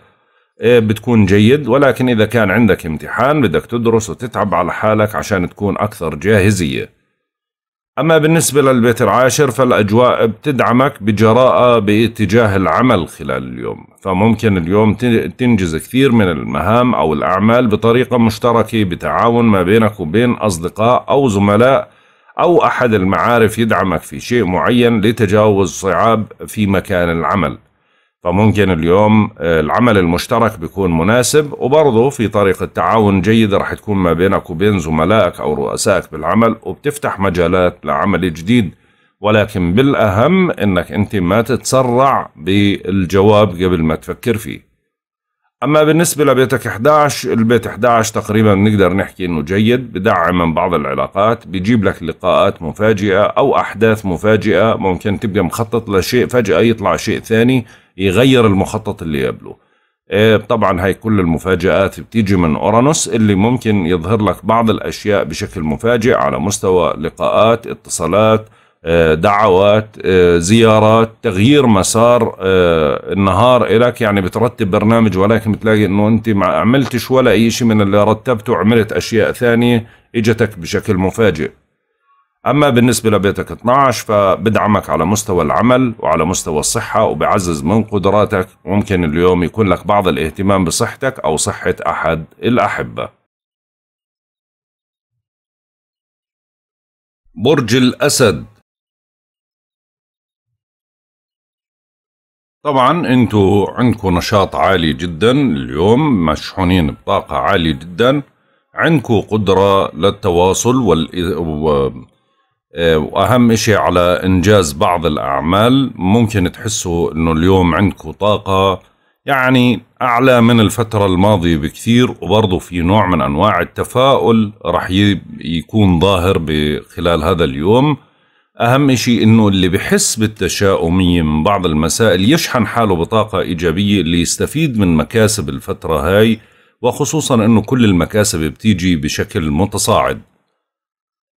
آه، بتكون جيد ولكن إذا كان عندك امتحان بدك تدرس وتتعب على حالك عشان تكون أكثر جاهزية أما بالنسبة للبيت العاشر فالأجواء بتدعمك بجراءة باتجاه العمل خلال اليوم فممكن اليوم تنجز كثير من المهام أو الأعمال بطريقة مشتركة بتعاون ما بينك وبين أصدقاء أو زملاء أو أحد المعارف يدعمك في شيء معين لتجاوز صعاب في مكان العمل فممكن اليوم آه، العمل المشترك بيكون مناسب وبرضه في طريقة تعاون جيدة رح تكون ما بينك وبين زملائك أو رؤسائك بالعمل وبتفتح مجالات لعمل جديد ولكن بالأهم أنك أنت ما تتسرع بالجواب قبل ما تفكر فيه اما بالنسبه لبيتك 11 البيت 11 تقريبا بنقدر نحكي انه جيد بدعم من بعض العلاقات بيجيب لك لقاءات مفاجئه او احداث مفاجئه ممكن تبقى مخطط لشيء فجاه يطلع شيء ثاني يغير المخطط اللي قبله إيه، طبعا هاي كل المفاجآت بتيجي من أورانوس اللي ممكن يظهر لك بعض الأشياء بشكل مفاجئ على مستوى لقاءات اتصالات آه، دعوات آه، زيارات تغيير مسار آه، النهار لك يعني بترتب برنامج ولكن بتلاقي أنه أنت ما عملتش ولا أي شيء من اللي رتبته عملت أشياء ثانية إجتك بشكل مفاجئ أما بالنسبة لبيتك 12 فبدعمك على مستوى العمل وعلى مستوى الصحة وبعزز من قدراتك ممكن اليوم يكون لك بعض الاهتمام بصحتك أو صحة أحد الأحبة برج الأسد طبعا انتو عندكم نشاط عالي جدا اليوم مشحونين بطاقة عالية جدا عندكم قدرة للتواصل وال... واهم اشي على انجاز بعض الاعمال ممكن تحسوا انه اليوم عندكم طاقة يعني اعلى من الفترة الماضية بكثير وبرضو في نوع من انواع التفاؤل رح يكون ظاهر بخلال هذا اليوم أهم شيء إنه اللي بحس بالتشاؤمية من بعض المسائل يشحن حاله بطاقة إيجابية اللي يستفيد من مكاسب الفترة هاي وخصوصا إنه كل المكاسب بتيجي بشكل متصاعد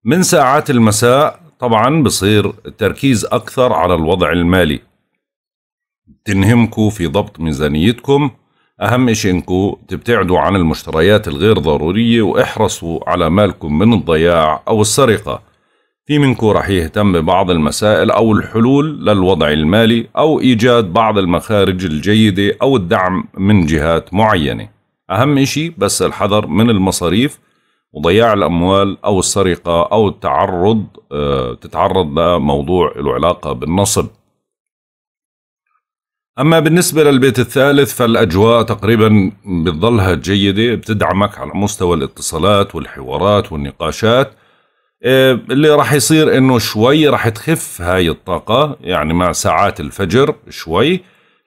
من ساعات المساء طبعا بصير التركيز أكثر على الوضع المالي تنهمكوا في ضبط ميزانيتكم أهم شيء أنكم تبتعدوا عن المشتريات الغير ضرورية واحرصوا على مالكم من الضياع أو السرقة في منكم رح يهتم ببعض المسائل أو الحلول للوضع المالي أو إيجاد بعض المخارج الجيدة أو الدعم من جهات معينة أهم إشي بس الحذر من المصاريف وضياع الأموال أو السرقة أو التعرض أه تتعرض لموضوع العلاقة علاقة بالنصب أما بالنسبة للبيت الثالث فالأجواء تقريبا بتضلها جيدة بتدعمك على مستوى الاتصالات والحوارات والنقاشات آه، اللي راح يصير انه شوي راح تخف هاي الطاقة يعني مع ساعات الفجر شوي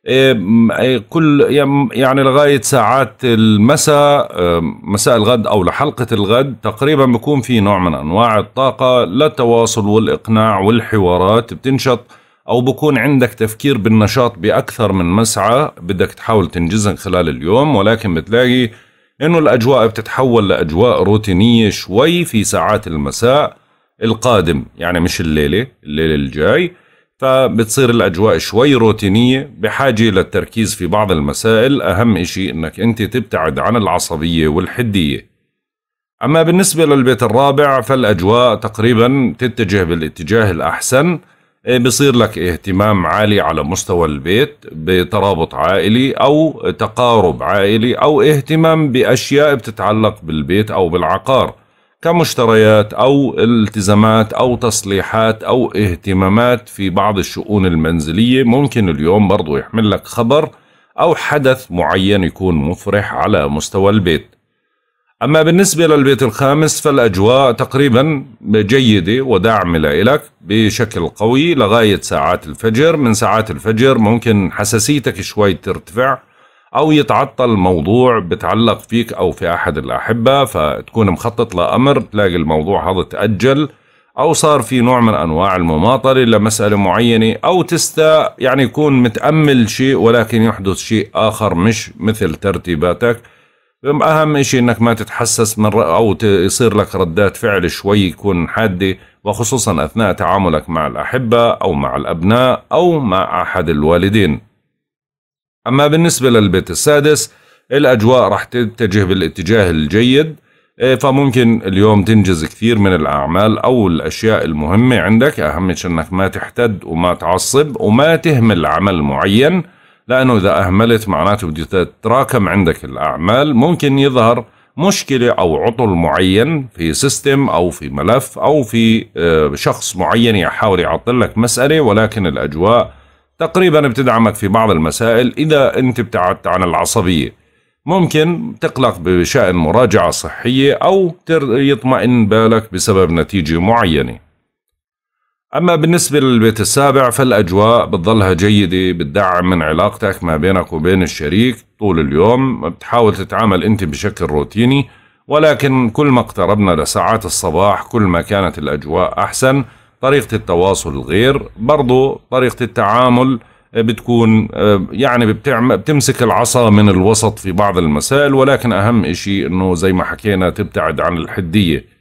آه، آه، كل يعني لغاية ساعات المساء مساء الغد أو لحلقة الغد تقريبا بكون في نوع من أنواع الطاقة للتواصل والإقناع والحوارات بتنشط أو بكون عندك تفكير بالنشاط بأكثر من مسعى بدك تحاول تنجزها خلال اليوم ولكن بتلاقي انه الاجواء بتتحول لاجواء روتينيه شوي في ساعات المساء القادم يعني مش الليله الليله الجاي فبتصير الاجواء شوي روتينيه بحاجه للتركيز في بعض المسائل اهم شيء انك انت تبتعد عن العصبيه والحديه اما بالنسبه للبيت الرابع فالاجواء تقريبا تتجه بالاتجاه الاحسن إيه، بصير لك اهتمام عالي على مستوى البيت بترابط عائلي او تقارب عائلي او اهتمام باشياء بتتعلق بالبيت او بالعقار كمشتريات او التزامات او تصليحات او اهتمامات في بعض الشؤون المنزليه ممكن اليوم برضو يحمل لك خبر او حدث معين يكون مفرح على مستوى البيت أما بالنسبة للبيت الخامس فالأجواء تقريبا جيدة وداعمة لك بشكل قوي لغاية ساعات الفجر من ساعات الفجر ممكن حساسيتك شوي ترتفع أو يتعطل الموضوع بتعلق فيك أو في أحد الأحبة فتكون مخطط لأمر تلاقي الموضوع هذا تأجل أو صار في نوع من أنواع المماطلة لمسألة معينة أو تستاء يعني يكون متأمل شيء ولكن يحدث شيء آخر مش مثل ترتيباتك اهم شيء انك ما تتحسس من او يصير لك ردات فعل شوي يكون حاده وخصوصا اثناء تعاملك مع الاحبه او مع الابناء او مع احد الوالدين. اما بالنسبه للبيت السادس الاجواء راح تتجه بالاتجاه الجيد إيه، فممكن اليوم تنجز كثير من الأعمال أو الأشياء المهمة عندك أهم شيء أنك ما تحتد وما تعصب وما تهمل عمل معين لأنه إذا أهملت معناته بدي تتراكم عندك الأعمال ممكن يظهر مشكلة أو عطل معين في سيستم أو في ملف أو في آه، شخص معين يحاول يعطل لك مسألة ولكن الأجواء تقريبا بتدعمك في بعض المسائل إذا أنت ابتعدت عن العصبية ممكن تقلق بشأن مراجعة صحية أو يطمئن بالك بسبب نتيجة معينة أما بالنسبة للبيت السابع فالأجواء بتضلها جيدة بتدعم من علاقتك ما بينك وبين الشريك طول اليوم بتحاول تتعامل أنت بشكل روتيني ولكن كل ما اقتربنا لساعات الصباح كل ما كانت الأجواء أحسن طريقة التواصل غير برضو طريقة التعامل بتكون يعني بتعمل بتمسك العصا من الوسط في بعض المسائل ولكن أهم إشي أنه زي ما حكينا تبتعد عن الحدية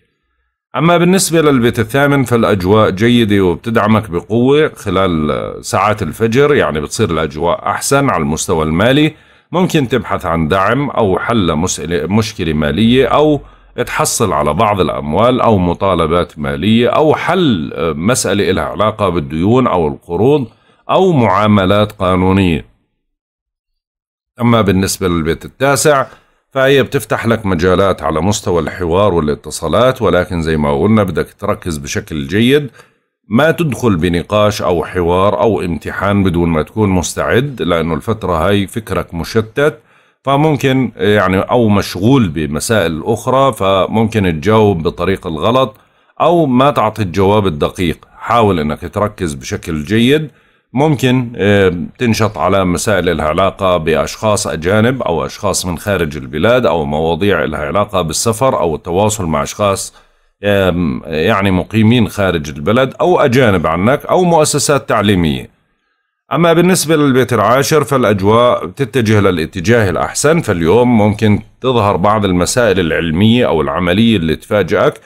أما بالنسبة للبيت الثامن فالأجواء جيدة وبتدعمك بقوة خلال ساعات الفجر يعني بتصير الأجواء أحسن على المستوى المالي ممكن تبحث عن دعم أو حل مشكلة مالية أو تحصل على بعض الأموال أو مطالبات مالية أو حل آه، مسألة لها علاقة بالديون أو القروض أو معاملات قانونية أما بالنسبة للبيت التاسع فهي بتفتح لك مجالات على مستوى الحوار والاتصالات ولكن زي ما قلنا بدك تركز بشكل جيد ما تدخل بنقاش أو حوار أو امتحان بدون ما تكون مستعد لأنه الفترة هاي فكرك مشتت فممكن يعني أو مشغول بمسائل أخرى فممكن تجاوب بطريق الغلط أو ما تعطي الجواب الدقيق حاول أنك تركز بشكل جيد ممكن آه، تنشط على مسائل لها علاقة بأشخاص أجانب أو أشخاص من خارج البلاد أو مواضيع لها علاقة بالسفر أو التواصل مع أشخاص يعني مقيمين خارج البلد أو أجانب عنك أو مؤسسات تعليمية أما بالنسبة للبيت العاشر فالأجواء تتجه للاتجاه الأحسن فاليوم ممكن تظهر بعض المسائل العلمية أو العملية اللي تفاجأك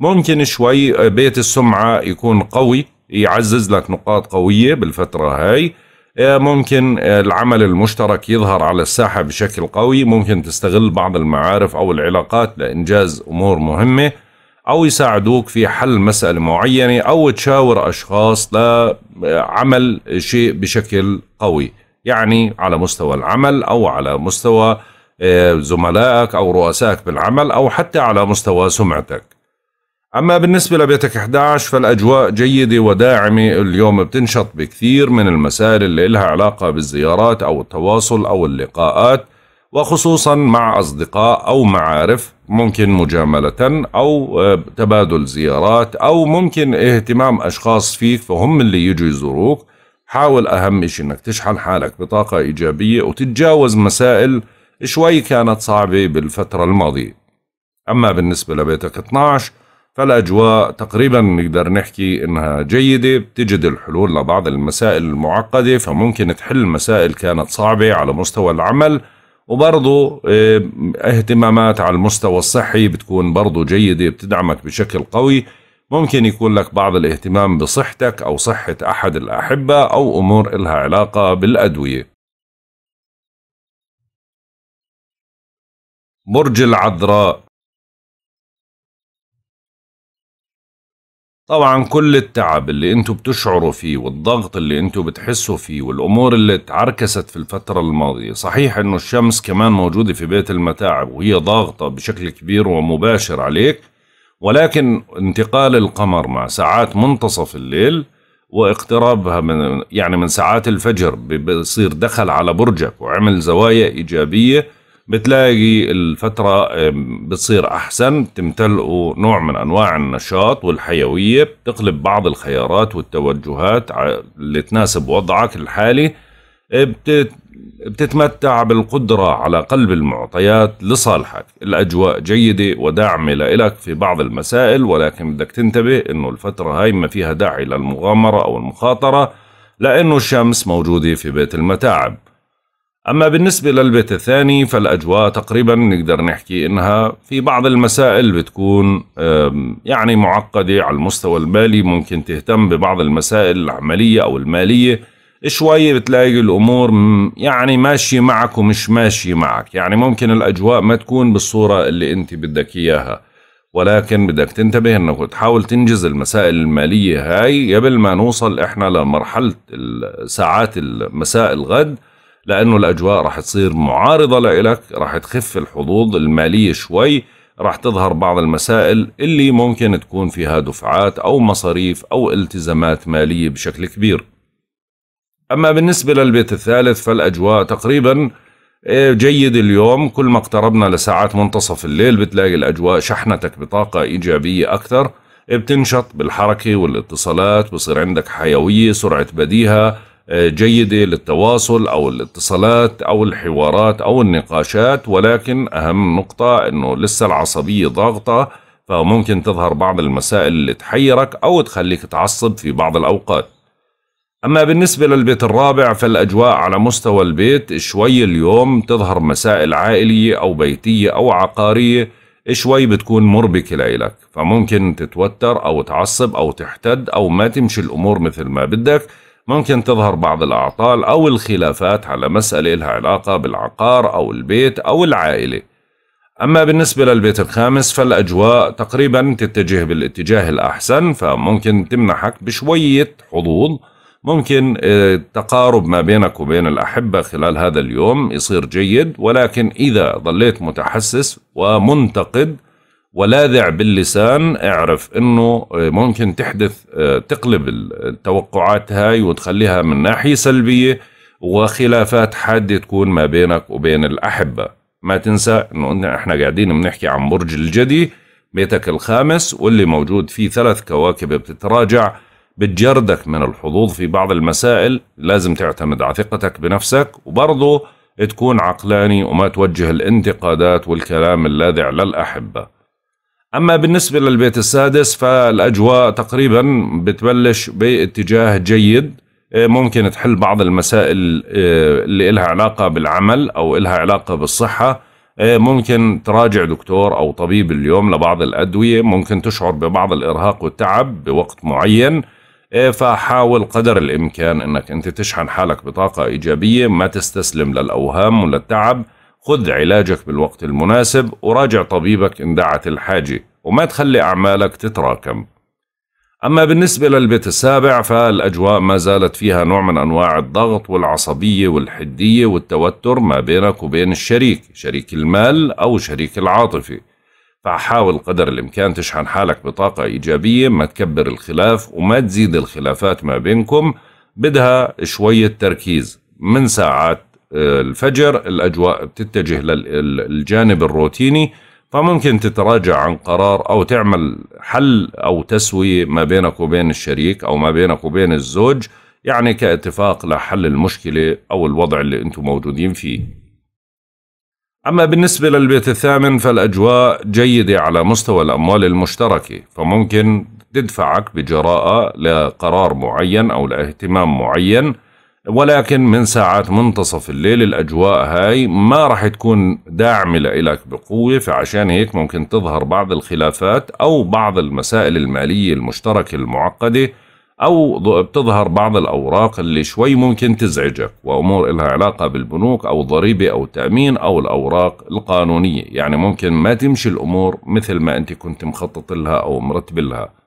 ممكن شوي آه، بيت السمعة يكون قوي يعزز لك نقاط قوية بالفترة هاي آه، ممكن آه، العمل المشترك يظهر على الساحة بشكل قوي ممكن تستغل بعض المعارف أو العلاقات لإنجاز أمور مهمة أو يساعدوك في حل مسألة معينة أو تشاور أشخاص لعمل شيء بشكل قوي يعني على مستوى العمل أو على مستوى آه، زملائك أو رؤسائك بالعمل أو حتى على مستوى سمعتك أما بالنسبة لبيتك 11 فالأجواء جيدة وداعمة اليوم بتنشط بكثير من المسائل اللي إلها علاقة بالزيارات أو التواصل أو اللقاءات وخصوصا مع أصدقاء أو معارف ممكن مجاملة أو آه، تبادل زيارات أو ممكن اهتمام أشخاص فيك فهم اللي يجوا يزوروك حاول أهم شيء أنك تشحن حالك بطاقة إيجابية وتتجاوز مسائل شوي كانت صعبة بالفترة الماضية أما بالنسبة لبيتك 12 فالأجواء تقريبا نقدر نحكي إنها جيدة بتجد الحلول لبعض المسائل المعقدة فممكن تحل مسائل كانت صعبة على مستوى العمل وبرضو آه، اهتمامات على المستوى الصحي بتكون برضو جيدة بتدعمك بشكل قوي ممكن يكون لك بعض الاهتمام بصحتك أو صحة أحد الأحبة أو أمور إلها علاقة بالأدوية برج العذراء طبعا كل التعب اللي انتوا بتشعروا فيه والضغط اللي انتوا بتحسوا فيه والامور اللي تعركست في الفترة الماضية صحيح انه الشمس كمان موجودة في بيت المتاعب وهي ضاغطة بشكل كبير ومباشر عليك ولكن انتقال القمر مع ساعات منتصف الليل واقترابها من يعني من ساعات الفجر بيصير دخل على برجك وعمل زوايا إيجابية بتلاقي الفترة بتصير أحسن تمتلئوا نوع من أنواع النشاط والحيوية بتقلب بعض الخيارات والتوجهات اللي تناسب وضعك الحالي آه، بتتمتع بالقدرة على قلب المعطيات لصالحك الأجواء جيدة وداعمة لإلك في بعض المسائل ولكن بدك تنتبه أنه الفترة هاي ما فيها داعي للمغامرة أو المخاطرة لأنه الشمس موجودة في بيت المتاعب أما بالنسبة للبيت الثاني فالأجواء تقريبا نقدر نحكي إنها في بعض المسائل بتكون يعني معقدة على المستوى المالي ممكن تهتم ببعض المسائل العملية أو المالية شوية بتلاقي الأمور يعني ماشية معك ومش ماشية معك يعني ممكن الأجواء ما تكون بالصورة اللي أنت بدك إياها ولكن بدك تنتبه انك تحاول تنجز المسائل المالية هاي قبل ما نوصل احنا لمرحلة ساعات المساء الغد لأنه الأجواء راح تصير معارضة لإلك راح تخف الحظوظ المالية شوي راح تظهر بعض المسائل اللي ممكن تكون فيها دفعات أو مصاريف أو التزامات مالية بشكل كبير أما بالنسبة للبيت الثالث فالأجواء تقريبا إيه، جيد اليوم كل ما اقتربنا لساعات منتصف الليل بتلاقي الأجواء شحنتك بطاقة إيجابية أكثر بتنشط بالحركة والاتصالات بصير عندك حيوية سرعة بديهة جيدة للتواصل أو الاتصالات أو الحوارات أو النقاشات ولكن أهم نقطة أنه لسه العصبية ضاغطة فممكن تظهر بعض المسائل اللي تحيرك أو تخليك تعصب في بعض الأوقات أما بالنسبة للبيت الرابع فالأجواء على مستوى البيت شوي اليوم تظهر مسائل عائلية أو بيتية أو عقارية شوي بتكون مربكة لإلك فممكن تتوتر أو تعصب أو تحتد أو ما تمشي الأمور مثل ما بدك ممكن تظهر بعض الأعطال أو الخلافات على مسألة لها علاقة بالعقار أو البيت أو العائلة أما بالنسبة للبيت الخامس فالأجواء تقريبا تتجه بالاتجاه الأحسن فممكن تمنحك بشوية حظوظ ممكن التقارب آه، ما بينك وبين الأحبة خلال هذا اليوم يصير جيد ولكن إذا ظليت متحسس ومنتقد ولاذع باللسان اعرف انه آه، ممكن تحدث آه، تقلب التوقعات هاي وتخليها من ناحية سلبية وخلافات حادة تكون ما بينك وبين الأحبة ما تنسى انه احنا قاعدين بنحكي عن برج الجدي بيتك الخامس واللي موجود فيه ثلاث كواكب بتتراجع بتجردك من الحظوظ في بعض المسائل لازم تعتمد على ثقتك بنفسك وبرضه تكون عقلاني وما توجه الانتقادات والكلام اللاذع للأحبة أما بالنسبة للبيت السادس فالأجواء تقريبا بتبلش باتجاه جيد إيه، ممكن تحل بعض المسائل إيه، اللي إلها علاقة بالعمل أو إلها علاقة بالصحة إيه، ممكن تراجع دكتور أو طبيب اليوم لبعض الأدوية ممكن تشعر ببعض الإرهاق والتعب بوقت معين فحاول قدر الإمكان أنك أنت تشحن حالك بطاقة إيجابية ما تستسلم للأوهام وللتعب خذ علاجك بالوقت المناسب وراجع طبيبك إن دعت الحاجة وما تخلي أعمالك تتراكم أما بالنسبة للبيت السابع فالأجواء ما زالت فيها نوع من أنواع الضغط والعصبية والحدية والتوتر ما بينك وبين الشريك شريك المال أو شريك العاطفة فحاول قدر الإمكان تشحن حالك بطاقة إيجابية ما تكبر الخلاف وما تزيد الخلافات ما بينكم بدها شوية تركيز من ساعات الفجر الأجواء بتتجه للجانب الروتيني فممكن تتراجع عن قرار أو تعمل حل أو تسوية ما بينك وبين الشريك أو ما بينك وبين الزوج يعني كاتفاق لحل المشكلة أو الوضع اللي أنتم موجودين فيه أما بالنسبة للبيت الثامن فالأجواء جيدة على مستوى الأموال المشتركة فممكن تدفعك بجراءة لقرار معين أو لاهتمام معين ولكن من ساعات منتصف الليل الأجواء هاي ما راح تكون داعمة لك بقوة فعشان هيك ممكن تظهر بعض الخلافات أو بعض المسائل المالية المشتركة المعقدة أو بتظهر بعض الأوراق اللي شوي ممكن تزعجك وأمور إلها علاقة بالبنوك أو ضريبة أو تأمين أو الأوراق القانونية يعني ممكن ما تمشي الأمور مثل ما أنت كنت مخطط لها أو مرتب لها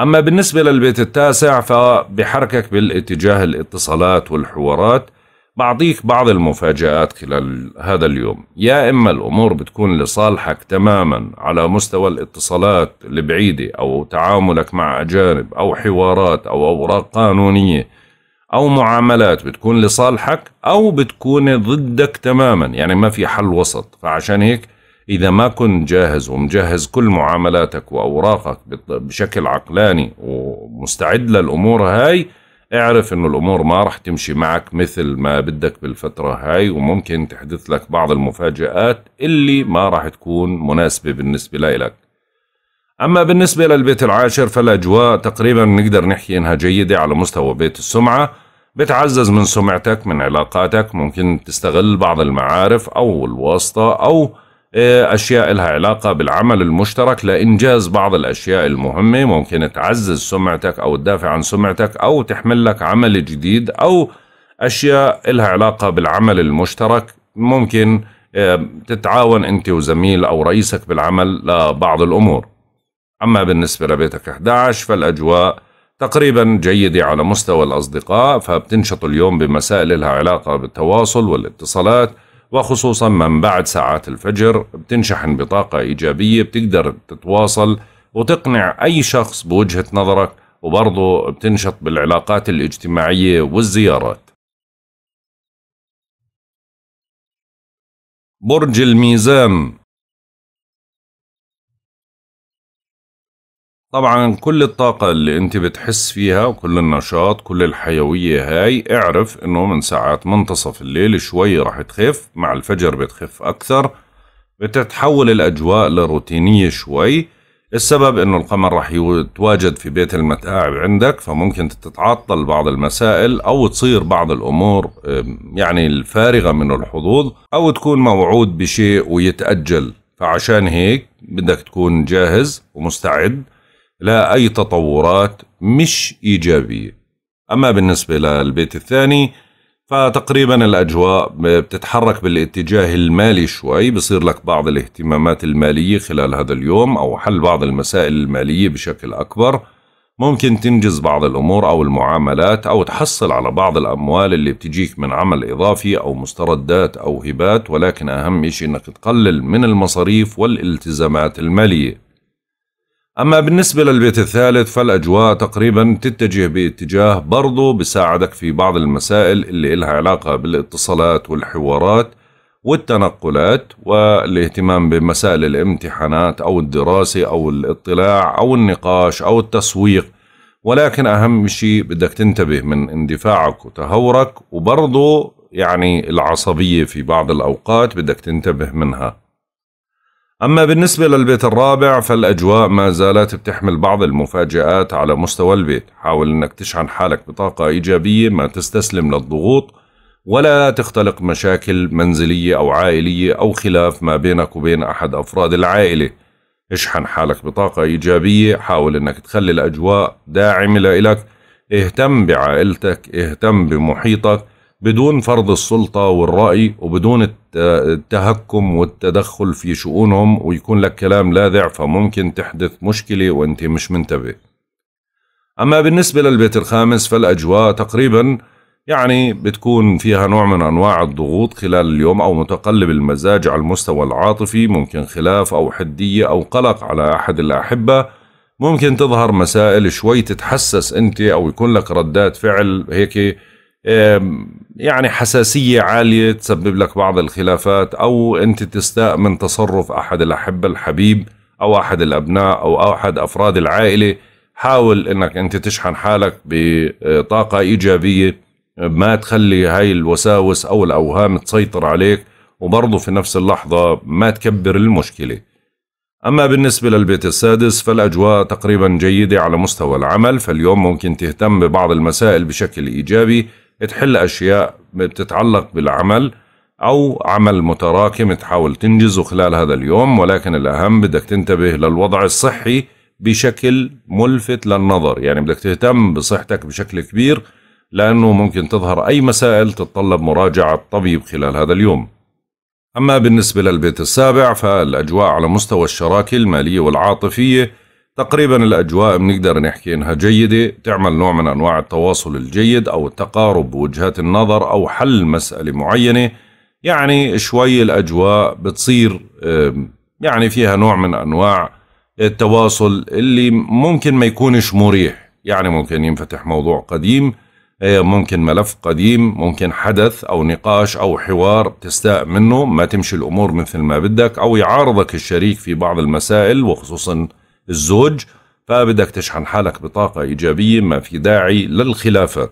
أما بالنسبة للبيت التاسع فبحركك بالاتجاه الاتصالات والحوارات بعطيك بعض المفاجآت خلال هذا اليوم يا إما الأمور بتكون لصالحك تماما على مستوى الاتصالات البعيدة أو تعاملك مع أجانب أو حوارات أو أوراق قانونية أو معاملات بتكون لصالحك أو بتكون ضدك تماما يعني ما في حل وسط فعشان هيك إذا ما كنت جاهز ومجهز كل معاملاتك وأوراقك بشكل عقلاني ومستعد للأمور هاي اعرف انه الامور ما رح تمشي معك مثل ما بدك بالفترة هاي وممكن تحدث لك بعض المفاجآت اللي ما رح تكون مناسبة بالنسبة لإلك أما بالنسبة للبيت العاشر فالأجواء تقريبا نقدر نحكي إنها جيدة على مستوى بيت السمعة بتعزز من سمعتك من علاقاتك ممكن تستغل بعض المعارف أو الواسطة أو أشياء لها علاقة بالعمل المشترك لإنجاز بعض الأشياء المهمة ممكن تعزز سمعتك أو تدافع عن سمعتك أو تحمل لك عمل جديد أو أشياء لها علاقة بالعمل المشترك ممكن آه، تتعاون أنت وزميل أو رئيسك بالعمل لبعض الأمور أما بالنسبة لبيتك 11 فالأجواء تقريبا جيدة على مستوى الأصدقاء فبتنشط اليوم بمسائل لها علاقة بالتواصل والاتصالات وخصوصا من بعد ساعات الفجر بتنشحن بطاقة إيجابية بتقدر تتواصل وتقنع أي شخص بوجهة نظرك وبرضه بتنشط بالعلاقات الاجتماعية والزيارات برج الميزان طبعا كل الطاقة اللي انت بتحس فيها وكل النشاط كل الحيوية هاي اعرف انه من ساعات منتصف الليل شوي راح تخف مع الفجر بتخف اكثر بتتحول الاجواء لروتينية شوي السبب انه القمر راح يتواجد في بيت المتاعب عندك فممكن تتعطل بعض المسائل او تصير بعض الامور يعني الفارغة من الحظوظ او تكون موعود بشيء ويتأجل فعشان هيك بدك تكون جاهز ومستعد لا أي تطورات مش إيجابية أما بالنسبة للبيت الثاني فتقريبا الأجواء بتتحرك بالاتجاه المالي شوي بصير لك بعض الاهتمامات المالية خلال هذا اليوم أو حل بعض المسائل المالية بشكل أكبر ممكن تنجز بعض الأمور أو المعاملات أو تحصل على بعض الأموال اللي بتجيك من عمل إضافي أو مستردات أو هبات ولكن أهم شيء أنك تقلل من المصاريف والالتزامات المالية أما بالنسبة للبيت الثالث فالأجواء تقريبا تتجه باتجاه برضو بساعدك في بعض المسائل اللي إلها علاقة بالاتصالات والحوارات والتنقلات والاهتمام بمسائل الامتحانات أو الدراسة أو الاطلاع أو النقاش أو التسويق ولكن أهم شيء بدك تنتبه من اندفاعك وتهورك وبرضو يعني العصبية في بعض الأوقات بدك تنتبه منها أما بالنسبة للبيت الرابع فالأجواء ما زالت بتحمل بعض المفاجآت على مستوى البيت حاول أنك تشحن حالك بطاقة إيجابية ما تستسلم للضغوط ولا تختلق مشاكل منزلية أو عائلية أو خلاف ما بينك وبين أحد أفراد العائلة اشحن حالك بطاقة إيجابية حاول أنك تخلي الأجواء داعمة لإلك اهتم بعائلتك اهتم بمحيطك بدون فرض السلطة والرأي وبدون التهكم والتدخل في شؤونهم ويكون لك كلام لاذع فممكن تحدث مشكلة وانت مش منتبه أما بالنسبة للبيت الخامس فالأجواء تقريبا يعني بتكون فيها نوع من أنواع الضغوط خلال اليوم أو متقلب المزاج على المستوى العاطفي ممكن خلاف أو حدية أو قلق على أحد الأحبة ممكن تظهر مسائل شوي تتحسس أنت أو يكون لك ردات فعل هيك يعني حساسية عالية تسبب لك بعض الخلافات أو أنت تستاء من تصرف أحد الأحبة الحبيب أو أحد الأبناء أو أحد أفراد العائلة حاول أنك أنت تشحن حالك بطاقة إيجابية ما تخلي هاي الوساوس أو الأوهام تسيطر عليك وبرضه في نفس اللحظة ما تكبر المشكلة أما بالنسبة للبيت السادس فالأجواء تقريبا جيدة على مستوى العمل فاليوم ممكن تهتم ببعض المسائل بشكل إيجابي تحل اشياء بتتعلق بالعمل او عمل متراكم تحاول تنجزه خلال هذا اليوم ولكن الاهم بدك تنتبه للوضع الصحي بشكل ملفت للنظر يعني بدك تهتم بصحتك بشكل كبير لأنه ممكن تظهر أي مسائل تتطلب مراجعة طبيب خلال هذا اليوم أما بالنسبة للبيت السابع فالأجواء على مستوى الشراكة المالية والعاطفية تقريبا الأجواء بنقدر نحكي إنها جيدة تعمل نوع من أنواع التواصل الجيد أو التقارب بوجهات النظر أو حل مسألة معينة يعني شوي الأجواء بتصير يعني فيها نوع من أنواع التواصل اللي ممكن ما يكونش مريح يعني ممكن ينفتح موضوع قديم آه، ممكن ملف قديم ممكن حدث أو نقاش أو حوار تستاء منه ما تمشي الأمور مثل ما بدك أو يعارضك الشريك في بعض المسائل وخصوصا الزوج فبدك تشحن حالك بطاقة إيجابية ما في داعي للخلافات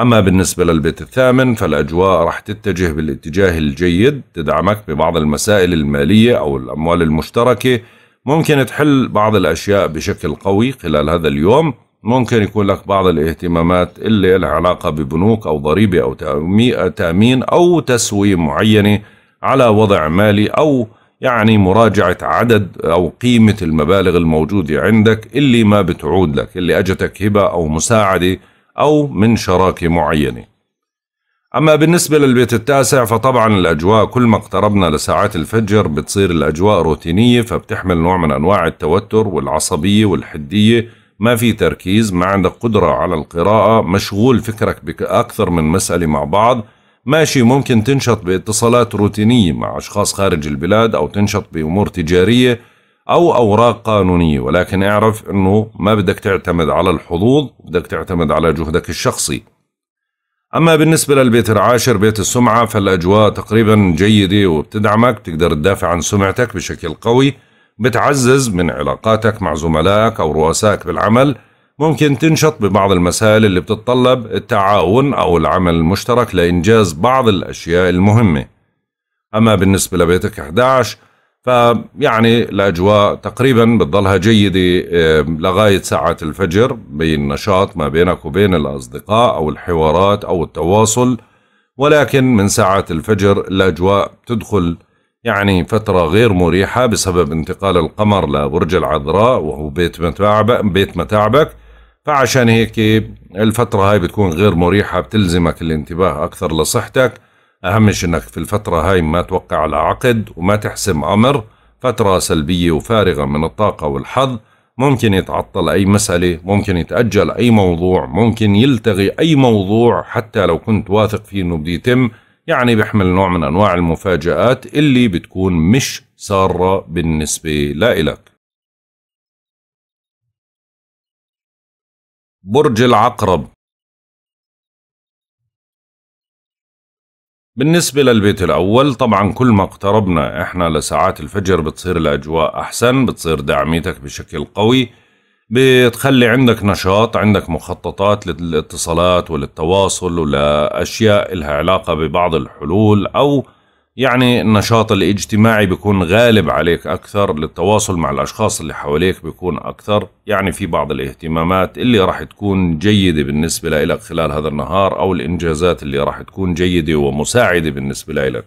أما بالنسبة للبيت الثامن فالأجواء رح تتجه بالاتجاه الجيد تدعمك ببعض المسائل المالية أو الأموال المشتركة ممكن تحل بعض الأشياء بشكل قوي خلال هذا اليوم ممكن يكون لك بعض الاهتمامات اللي لها علاقة ببنوك أو ضريبة أو تأمين أو تسوية معينة على وضع مالي أو يعني مراجعة عدد أو قيمة المبالغ الموجودة عندك اللي ما بتعود لك اللي أجتك هبة أو مساعدة أو من شراكة معينة أما بالنسبة للبيت التاسع فطبعا الأجواء كل ما اقتربنا لساعات الفجر بتصير الأجواء روتينية فبتحمل نوع من أنواع التوتر والعصبية والحدية ما في تركيز ما عندك قدرة على القراءة مشغول فكرك بأكثر من مسألة مع بعض ماشي ممكن تنشط باتصالات روتينية مع أشخاص خارج البلاد أو تنشط بأمور تجارية أو أوراق قانونية ولكن اعرف أنه ما بدك تعتمد على الحظوظ بدك تعتمد على جهدك الشخصي أما بالنسبة للبيت العاشر بيت السمعة فالأجواء تقريبا جيدة وبتدعمك بتقدر تدافع عن سمعتك بشكل قوي بتعزز من علاقاتك مع زملائك أو رؤسائك بالعمل ممكن تنشط ببعض المسائل اللي بتتطلب التعاون أو العمل المشترك لإنجاز بعض الأشياء المهمة أما بالنسبة لبيتك 11 فيعني الأجواء تقريبا بتضلها جيدة لغاية ساعة الفجر بالنشاط ما بينك وبين الأصدقاء أو الحوارات أو التواصل ولكن من ساعة الفجر الأجواء تدخل يعني فترة غير مريحة بسبب انتقال القمر لبرج العذراء وهو بيت متاعبك بيت متاعبك فعشان هيك الفترة هاي بتكون غير مريحة بتلزمك الانتباه أكثر لصحتك أهمش أنك في الفترة هاي ما توقع على عقد وما تحسم أمر فترة سلبية وفارغة من الطاقة والحظ ممكن يتعطل أي مسألة ممكن يتأجل أي موضوع ممكن يلتغي أي موضوع حتى لو كنت واثق فيه أنه بده يتم يعني بيحمل نوع من أنواع المفاجآت اللي بتكون مش سارة بالنسبة لإلك برج العقرب بالنسبة للبيت الأول طبعا كل ما اقتربنا إحنا لساعات الفجر بتصير الأجواء أحسن بتصير دعميتك بشكل قوي بتخلي عندك نشاط عندك مخططات للاتصالات وللتواصل ولأشياء لها علاقة ببعض الحلول أو يعني النشاط الاجتماعي بيكون غالب عليك أكثر للتواصل مع الأشخاص اللي حواليك بيكون أكثر يعني في بعض الاهتمامات اللي راح تكون جيدة بالنسبة لك خلال هذا النهار أو الإنجازات اللي راح تكون جيدة ومساعدة بالنسبة لك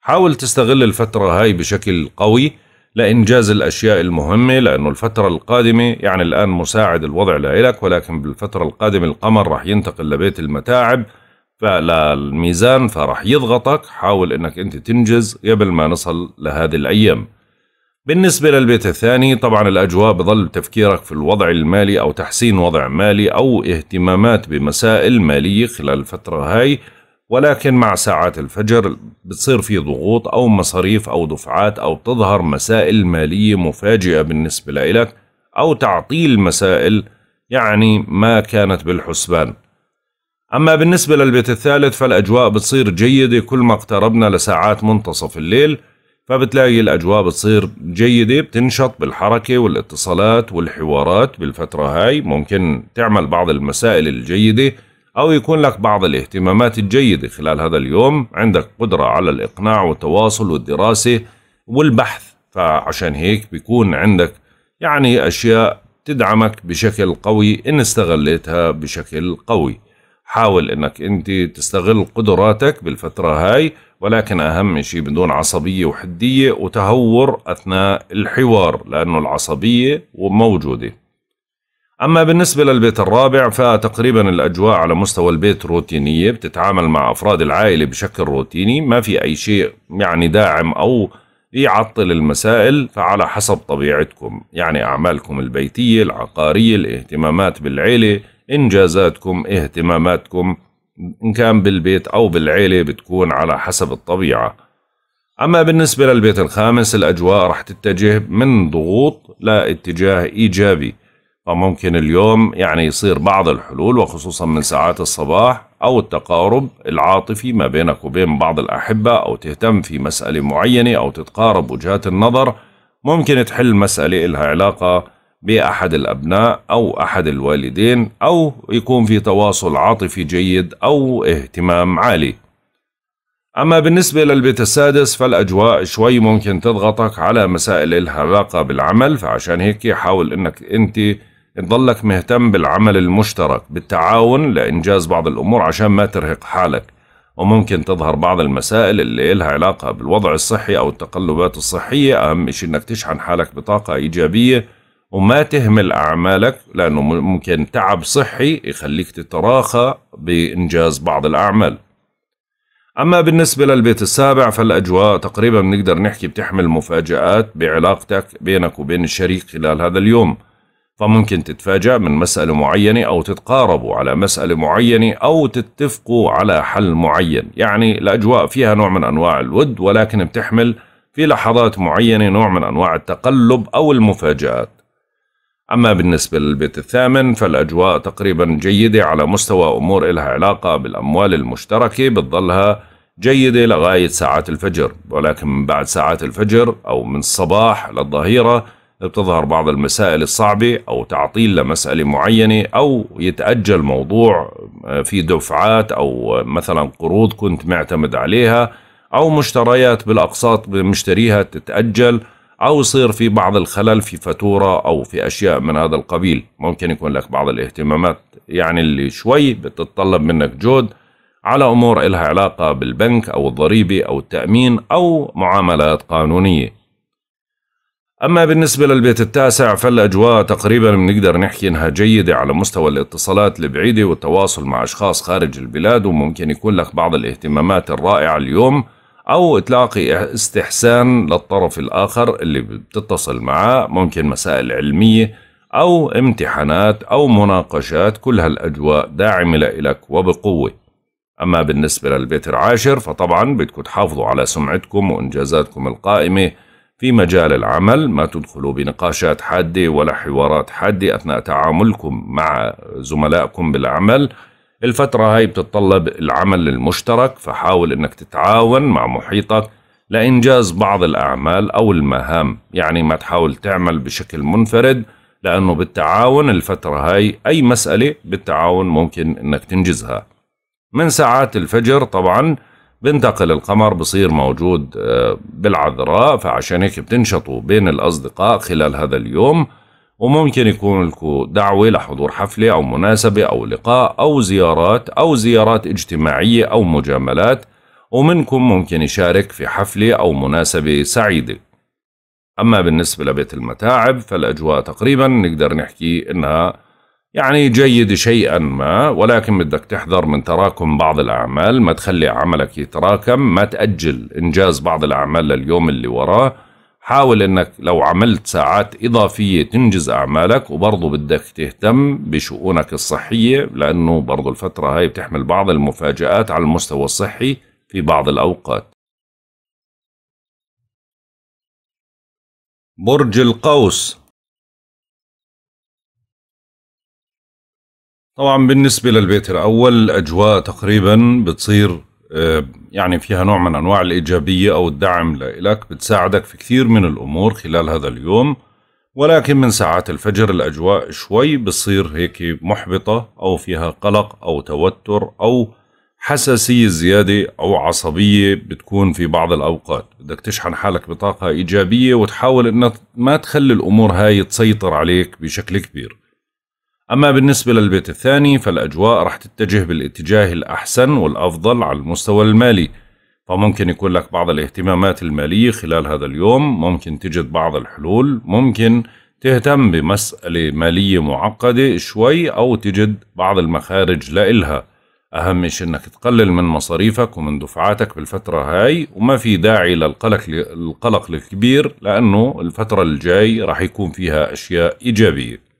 حاول تستغل الفترة هاي بشكل قوي لإنجاز الأشياء المهمة لأنه الفترة القادمة يعني الآن مساعد الوضع لإلك ولكن بالفترة القادمة القمر راح ينتقل لبيت المتاعب للميزان فرح يضغطك حاول انك انت تنجز قبل ما نصل لهذه الايام بالنسبة للبيت الثاني طبعا الأجواء بظل تفكيرك في الوضع المالي أو تحسين وضع مالي أو اهتمامات بمسائل مالية خلال الفترة هاي ولكن مع ساعات الفجر بتصير في ضغوط أو مصاريف أو دفعات أو تظهر مسائل مالية مفاجئة بالنسبة لإلك أو تعطيل مسائل يعني ما كانت بالحسبان أما بالنسبة للبيت الثالث فالأجواء بتصير جيدة كل ما اقتربنا لساعات منتصف الليل فبتلاقي الأجواء بتصير جيدة بتنشط بالحركة والاتصالات والحوارات بالفترة هاي ممكن تعمل بعض المسائل الجيدة أو يكون لك بعض الاهتمامات الجيدة خلال هذا اليوم عندك قدرة على الإقناع والتواصل والدراسة والبحث فعشان هيك بيكون عندك يعني أشياء تدعمك بشكل قوي إن استغليتها بشكل قوي حاول انك انت تستغل قدراتك بالفترة هاي ولكن اهم شيء بدون عصبية وحدية وتهور اثناء الحوار لانه العصبية موجودة أما بالنسبة للبيت الرابع فتقريبا الأجواء على مستوى البيت روتينية بتتعامل مع أفراد العائلة بشكل روتيني ما في أي شيء يعني داعم أو يعطل المسائل فعلى حسب طبيعتكم يعني أعمالكم البيتية العقارية الاهتمامات بالعيلة إنجازاتكم إيه اهتماماتكم إن كان بالبيت أو بالعيلة بتكون على حسب الطبيعة أما بالنسبة للبيت الخامس الأجواء رح تتجه من ضغوط لاتجاه إيجابي فممكن اليوم يعني يصير بعض الحلول وخصوصا من ساعات الصباح أو التقارب العاطفي ما بينك وبين بعض الأحبة أو تهتم في مسألة معينة أو تتقارب وجهات النظر ممكن تحل مسألة إلها علاقة باحد الابناء او احد الوالدين او يكون في تواصل عاطفي جيد او اهتمام عالي اما بالنسبه للبيت السادس فالاجواء شوي ممكن تضغطك على مسائل علاقه بالعمل فعشان هيك حاول انك انت تضلك مهتم بالعمل المشترك بالتعاون لانجاز بعض الامور عشان ما ترهق حالك وممكن تظهر بعض المسائل اللي الها علاقة بالوضع الصحي أو التقلبات الصحية أهم شيء أنك تشحن حالك بطاقة إيجابية وما تهمل أعمالك لأنه ممكن تعب صحي يخليك تتراخى بإنجاز بعض الأعمال أما بالنسبة للبيت السابع فالأجواء تقريبا بنقدر نحكي بتحمل مفاجآت بعلاقتك بينك وبين الشريك خلال هذا اليوم فممكن تتفاجأ من مسألة معينة أو تتقاربوا على مسألة معينة أو تتفقوا على حل معين يعني الأجواء فيها نوع من أنواع الود ولكن بتحمل في لحظات معينة نوع من أنواع التقلب أو المفاجآت أما بالنسبة للبيت الثامن فالأجواء تقريبا جيدة على مستوى أمور إلها علاقة بالأموال المشتركة بتضلها جيدة لغاية ساعات الفجر ولكن من بعد ساعات الفجر أو من الصباح للظهيرة بتظهر بعض المسائل الصعبة أو تعطيل لمسألة معينة أو يتأجل موضوع آه، في دفعات أو آه، مثلا قروض كنت معتمد عليها أو مشتريات بالأقساط بمشتريها تتأجل أو يصير في بعض الخلل في فاتورة أو في أشياء من هذا القبيل ممكن يكون لك بعض الاهتمامات يعني اللي شوي بتتطلب منك جهد على أمور إلها علاقة بالبنك أو الضريبة أو التأمين أو معاملات قانونية أما بالنسبة للبيت التاسع فالأجواء تقريبا بنقدر نحكي إنها جيدة على مستوى الاتصالات البعيدة والتواصل مع أشخاص خارج البلاد وممكن يكون لك بعض الاهتمامات الرائعة اليوم أو تلاقي استحسان للطرف الآخر اللي بتتصل معاه ممكن مسائل علمية أو امتحانات أو مناقشات كل هالأجواء داعمة لإلك وبقوة أما بالنسبة للبيت العاشر فطبعا بدكم تحافظوا على سمعتكم وإنجازاتكم القائمة في مجال العمل ما تدخلوا بنقاشات حادة ولا حوارات حادة أثناء تعاملكم مع زملائكم بالعمل الفترة هاي بتتطلب العمل المشترك فحاول انك تتعاون مع محيطك لإنجاز بعض الأعمال أو المهام يعني ما تحاول تعمل بشكل منفرد لأنه بالتعاون الفترة هاي أي مسألة بالتعاون ممكن إنك تنجزها من ساعات الفجر طبعا بنتقل القمر بصير موجود آه، بالعذراء فعشان هيك بتنشطوا بين الأصدقاء خلال هذا اليوم وممكن يكون لكم دعوة لحضور حفلة أو مناسبة أو لقاء أو زيارات أو زيارات اجتماعية أو مجاملات ومنكم ممكن يشارك في حفلة أو مناسبة سعيدة أما بالنسبة لبيت المتاعب فالأجواء تقريبا نقدر نحكي إنها يعني جيد شيئا ما ولكن بدك تحذر من تراكم بعض الأعمال ما تخلي عملك يتراكم ما تأجل إنجاز بعض الأعمال لليوم اللي وراه حاول انك لو عملت ساعات اضافية تنجز اعمالك وبرضه بدك تهتم بشؤونك الصحية لانه برضه الفترة هاي بتحمل بعض المفاجآت على المستوى الصحي في بعض الاوقات برج القوس طبعا بالنسبة للبيت الأول الأجواء تقريبا بتصير آه، يعني فيها نوع من أنواع الإيجابية أو الدعم لك بتساعدك في كثير من الأمور خلال هذا اليوم ولكن من ساعات الفجر الأجواء شوي بتصير هيك محبطة أو فيها قلق أو توتر أو حساسية زيادة أو عصبية بتكون في بعض الأوقات بدك تشحن حالك بطاقة إيجابية وتحاول أنك ما تخلي الأمور هاي تسيطر عليك بشكل كبير أما بالنسبة للبيت الثاني فالأجواء رح تتجه بالاتجاه الأحسن والأفضل على المستوى المالي فممكن يكون لك بعض الاهتمامات المالية خلال هذا اليوم ممكن تجد بعض الحلول ممكن تهتم بمسألة مالية معقدة شوي أو تجد بعض المخارج لإلها أهم شيء أنك تقلل من مصاريفك ومن دفعاتك بالفترة هاي وما في داعي للقلق القلق الكبير لأنه الفترة الجاي رح يكون فيها أشياء إيجابية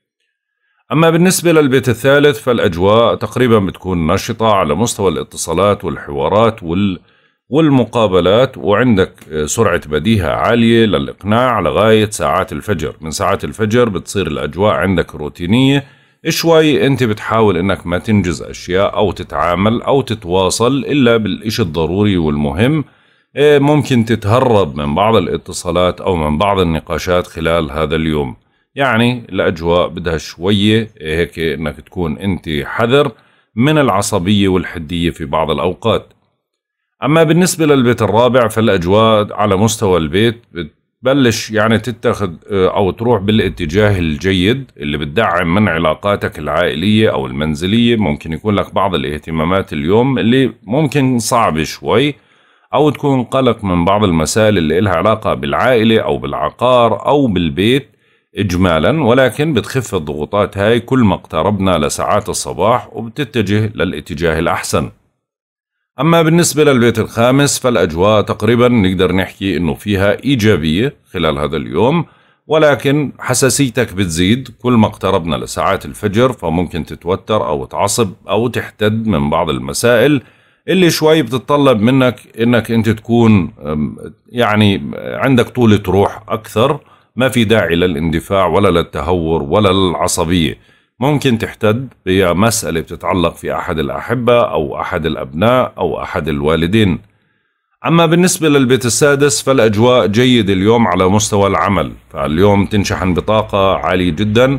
أما بالنسبة للبيت الثالث فالأجواء تقريبا بتكون نشطة على مستوى الاتصالات والحوارات وال والمقابلات وعندك سرعة بديهة عالية للإقناع لغاية ساعات الفجر من ساعات الفجر بتصير الأجواء عندك روتينية شوي أنت بتحاول أنك ما تنجز أشياء أو تتعامل أو تتواصل إلا بالإشي الضروري والمهم إيه، ممكن تتهرب من بعض الاتصالات أو من بعض النقاشات خلال هذا اليوم يعني الاجواء بدها شويه إيه، هيك انك تكون انت حذر من العصبيه والحديه في بعض الاوقات اما بالنسبه للبيت الرابع فالاجواء على مستوى البيت بتبلش يعني تتخذ آه، او تروح بالاتجاه الجيد اللي بتدعم من علاقاتك العائليه او المنزليه ممكن يكون لك بعض الاهتمامات اليوم اللي ممكن صعبه شوي أو تكون قلق من بعض المسائل اللي إلها علاقة بالعائلة أو بالعقار أو بالبيت إجمالا ولكن بتخف الضغوطات هاي كل ما اقتربنا لساعات الصباح وبتتجه للاتجاه الأحسن أما بالنسبة للبيت الخامس فالأجواء تقريبا نقدر نحكي إنه فيها إيجابية خلال هذا اليوم ولكن حساسيتك بتزيد كل ما اقتربنا لساعات الفجر فممكن تتوتر أو تعصب أو تحتد من بعض المسائل اللي شوي بتتطلب منك إنك أنت تكون يعني عندك طولة روح أكثر ما في داعي للاندفاع ولا للتهور ولا للعصبية ممكن تحتد هي مساله بتتعلق في أحد الأحبة أو أحد الأبناء أو أحد الوالدين أما بالنسبة للبيت السادس فالأجواء جيدة اليوم على مستوى العمل فاليوم تنشحن بطاقة عالية جدا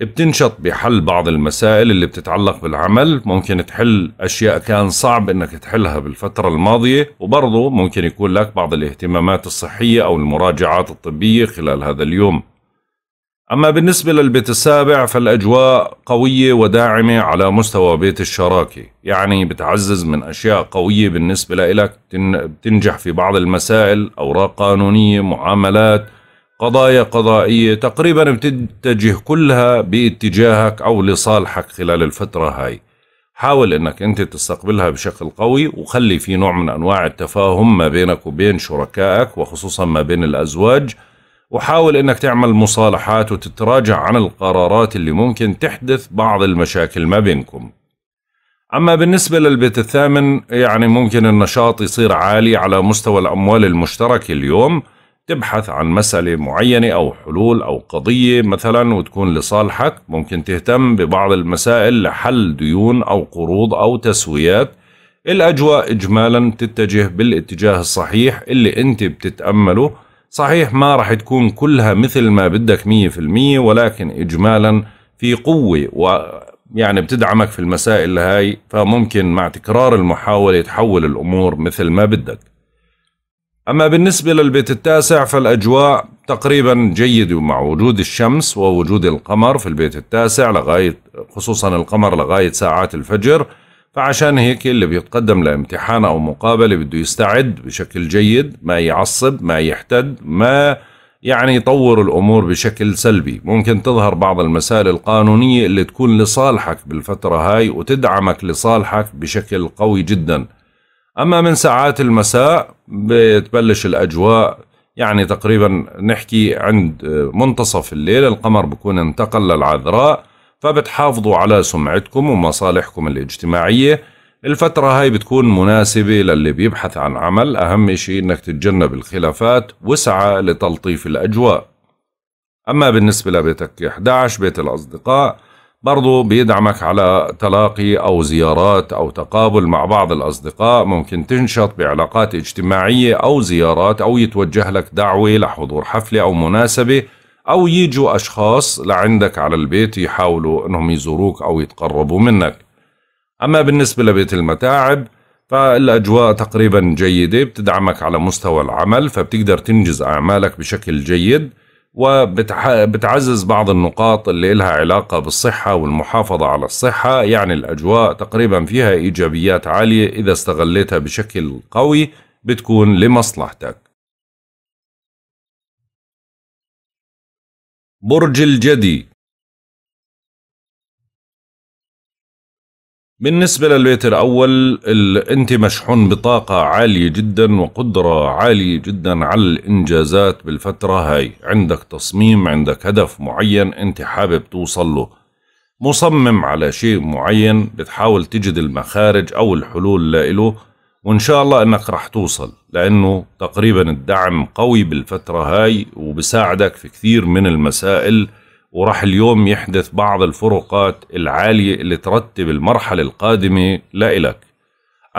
بتنشط بحل بعض المسائل اللي بتتعلق بالعمل ممكن تحل أشياء كان صعب أنك تحلها بالفترة الماضية وبرضه ممكن يكون لك بعض الاهتمامات الصحية أو المراجعات الطبية خلال هذا اليوم أما بالنسبة للبيت السابع فالأجواء قوية وداعمة على مستوى بيت الشراكة يعني بتعزز من أشياء قوية بالنسبة لإلك بتنجح في بعض المسائل أوراق قانونية معاملات قضايا قضائية تقريبا بتتجه كلها باتجاهك أو لصالحك خلال الفترة هاي حاول أنك أنت تستقبلها بشكل قوي وخلي في نوع من أنواع التفاهم ما بينك وبين شركائك وخصوصا ما بين الأزواج وحاول أنك تعمل مصالحات وتتراجع عن القرارات اللي ممكن تحدث بعض المشاكل ما بينكم أما بالنسبة للبيت الثامن يعني ممكن النشاط يصير عالي على مستوى الأموال المشتركة اليوم تبحث عن مسألة معينة أو حلول أو قضية مثلا وتكون لصالحك ممكن تهتم ببعض المسائل لحل ديون أو قروض أو تسويات الأجواء إجمالا تتجه بالاتجاه الصحيح اللي أنت بتتأمله صحيح ما رح تكون كلها مثل ما بدك مية في المية ولكن إجمالا في قوة ويعني بتدعمك في المسائل هاي فممكن مع تكرار المحاولة تحول الأمور مثل ما بدك أما بالنسبة للبيت التاسع فالأجواء تقريبا جيدة مع وجود الشمس ووجود القمر في البيت التاسع لغاية خصوصا القمر لغاية ساعات الفجر فعشان هيك اللي بيتقدم لامتحان أو مقابلة بده يستعد بشكل جيد ما يعصب ما يحتد ما يعني يطور الأمور بشكل سلبي ممكن تظهر بعض المسائل القانونية اللي تكون لصالحك بالفترة هاي وتدعمك لصالحك بشكل قوي جداً أما من ساعات المساء بتبلش الأجواء يعني تقريبا نحكي عند منتصف الليل القمر بكون انتقل للعذراء فبتحافظوا على سمعتكم ومصالحكم الاجتماعية الفترة هاي بتكون مناسبة للي بيبحث عن عمل أهم شيء إنك تتجنب الخلافات وسعى لتلطيف الأجواء أما بالنسبة لبيتك 11 بيت الأصدقاء برضو بيدعمك على تلاقي أو زيارات أو تقابل مع بعض الأصدقاء ممكن تنشط بعلاقات اجتماعية أو زيارات أو يتوجه لك دعوة لحضور حفلة أو مناسبة أو يجوا أشخاص لعندك على البيت يحاولوا أنهم يزوروك أو يتقربوا منك أما بالنسبة لبيت المتاعب فالأجواء تقريبا جيدة بتدعمك على مستوى العمل فبتقدر تنجز أعمالك بشكل جيد وبتعزز بعض النقاط اللي لها علاقة بالصحة والمحافظة على الصحة يعني الأجواء تقريبا فيها إيجابيات عالية إذا استغليتها بشكل قوي بتكون لمصلحتك برج الجدي بالنسبة للبيت الأول أنت مشحون بطاقة عالية جدا وقدرة عالية جدا على الإنجازات بالفترة هاي عندك تصميم عندك هدف معين أنت حابب توصل له مصمم على شيء معين بتحاول تجد المخارج أو الحلول لإله وإن شاء الله أنك رح توصل لأنه تقريبا الدعم قوي بالفترة هاي وبساعدك في كثير من المسائل وراح اليوم يحدث بعض الفروقات العالية اللي ترتب المرحلة القادمة لإلك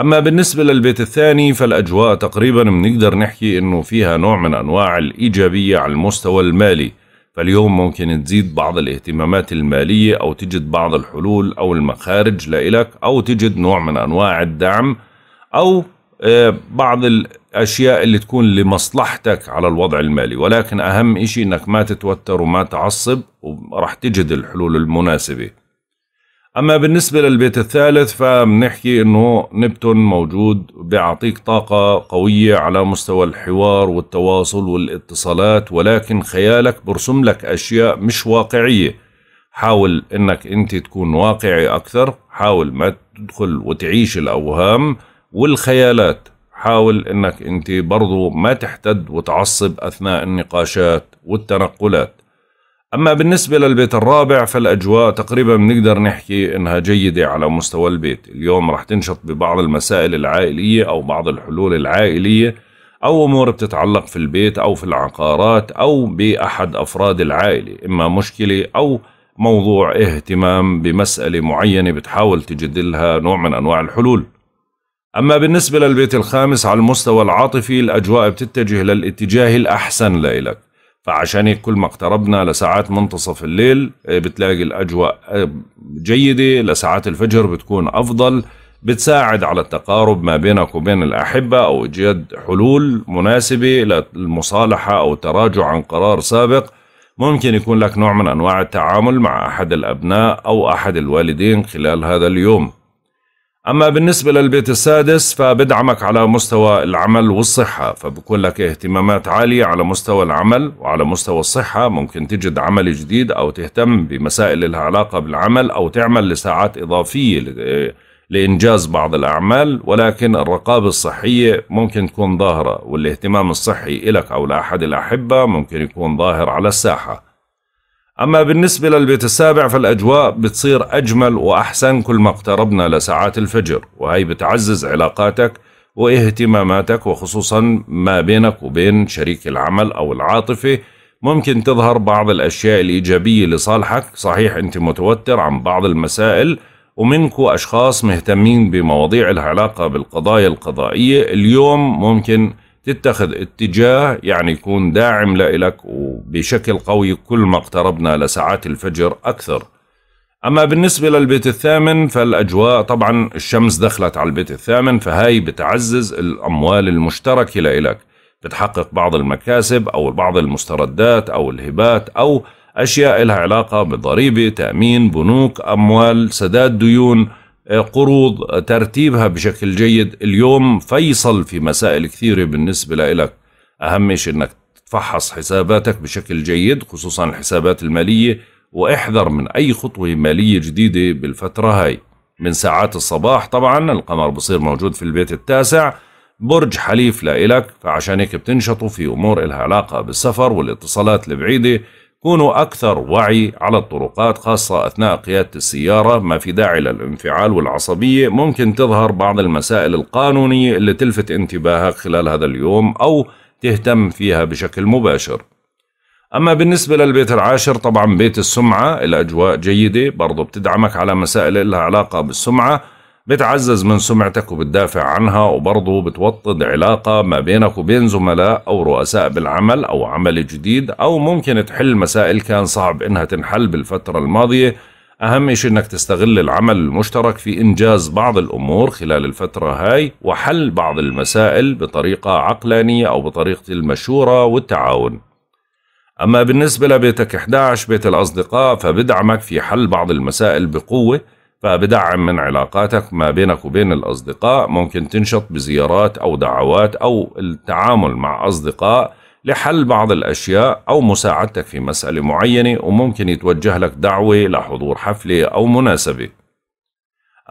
أما بالنسبة للبيت الثاني فالأجواء تقريبا بنقدر نحكي إنه فيها نوع من أنواع الإيجابية على المستوى المالي فاليوم ممكن تزيد بعض الاهتمامات المالية أو تجد بعض الحلول أو المخارج لإلك أو تجد نوع من أنواع الدعم أو آه، بعض الأشياء اللي تكون لمصلحتك على الوضع المالي ولكن أهم إشي أنك ما تتوتر وما تعصب وراح تجد الحلول المناسبة أما بالنسبة للبيت الثالث فبنحكي أنه نبتون موجود بيعطيك طاقة قوية على مستوى الحوار والتواصل والاتصالات ولكن خيالك برسم لك أشياء مش واقعية حاول أنك أنت تكون واقعي أكثر حاول ما تدخل وتعيش الأوهام والخيالات حاول انك انت برضو ما تحتد وتعصب اثناء النقاشات والتنقلات اما بالنسبة للبيت الرابع فالاجواء تقريبا بنقدر نحكي انها جيدة على مستوى البيت اليوم رح تنشط ببعض المسائل العائلية او بعض الحلول العائلية او امور بتتعلق في البيت او في العقارات او باحد افراد العائلة اما مشكلة او موضوع اهتمام بمسألة معينة بتحاول تجدلها لها نوع من انواع الحلول أما بالنسبة للبيت الخامس على المستوى العاطفي الأجواء بتتجه للاتجاه الأحسن لإلك فعشان هيك كل ما اقتربنا لساعات منتصف الليل آه، بتلاقي الأجواء آه، جيدة لساعات الفجر بتكون أفضل بتساعد على التقارب ما بينك وبين الأحبة أو إيجاد حلول مناسبة للمصالحة أو التراجع عن قرار سابق ممكن يكون لك نوع من أنواع التعامل مع أحد الأبناء أو أحد الوالدين خلال هذا اليوم أما بالنسبة للبيت السادس فبدعمك على مستوى العمل والصحة فبكون لك اهتمامات عالية على مستوى العمل وعلى مستوى الصحة ممكن تجد عمل جديد أو تهتم بمسائل لها علاقة بالعمل أو تعمل لساعات إضافية لإنجاز بعض الأعمال ولكن الرقابة الصحية ممكن تكون ظاهرة والاهتمام الصحي إلك أو لأحد الأحبة ممكن يكون ظاهر على الساحة أما بالنسبة للبيت السابع فالأجواء بتصير أجمل وأحسن كل ما اقتربنا لساعات الفجر وهي بتعزز علاقاتك واهتماماتك وخصوصا ما بينك وبين شريك العمل أو العاطفة ممكن تظهر بعض الأشياء الإيجابية لصالحك صحيح أنت متوتر عن بعض المسائل ومنكو أشخاص مهتمين بمواضيع العلاقة بالقضايا القضائية اليوم ممكن تتخذ اتجاه يعني يكون داعم لإلك وبشكل قوي كل ما اقتربنا لساعات الفجر أكثر أما بالنسبة للبيت الثامن فالأجواء طبعا الشمس دخلت على البيت الثامن فهاي بتعزز الأموال المشتركة لإلك بتحقق بعض المكاسب أو بعض المستردات أو الهبات أو أشياء لها علاقة بضريبة تأمين بنوك أموال سداد ديون قروض ترتيبها بشكل جيد اليوم فيصل في مسائل كثيرة بالنسبة لإلك أهم شيء أنك تفحص حساباتك بشكل جيد خصوصا الحسابات المالية واحذر من أي خطوة مالية جديدة بالفترة هاي من ساعات الصباح طبعا القمر بصير موجود في البيت التاسع برج حليف لإلك فعشان هيك بتنشطوا في أمور إلها علاقة بالسفر والاتصالات البعيدة كونوا أكثر وعي على الطرقات خاصة أثناء قيادة السيارة ما في داعي للانفعال والعصبية ممكن تظهر بعض المسائل القانونية اللي تلفت انتباهك خلال هذا اليوم أو تهتم فيها بشكل مباشر أما بالنسبة للبيت العاشر طبعا بيت السمعة الأجواء جيدة برضو بتدعمك على مسائل لها علاقة بالسمعة بتعزز من سمعتك وبتدافع عنها وبرضه بتوطد علاقة ما بينك وبين زملاء أو رؤساء بالعمل أو عمل جديد أو ممكن تحل مسائل كان صعب إنها تنحل بالفترة الماضية أهم شيء إنك تستغل العمل المشترك في إنجاز بعض الأمور خلال الفترة هاي وحل بعض المسائل بطريقة عقلانية أو بطريقة المشورة والتعاون أما بالنسبة لبيتك 11 بيت الأصدقاء فبدعمك في حل بعض المسائل بقوة فبدعم من علاقاتك ما بينك وبين الأصدقاء ممكن تنشط بزيارات أو دعوات أو التعامل مع أصدقاء لحل بعض الأشياء أو مساعدتك في مسألة معينة وممكن يتوجه لك دعوة لحضور حفلة أو مناسبة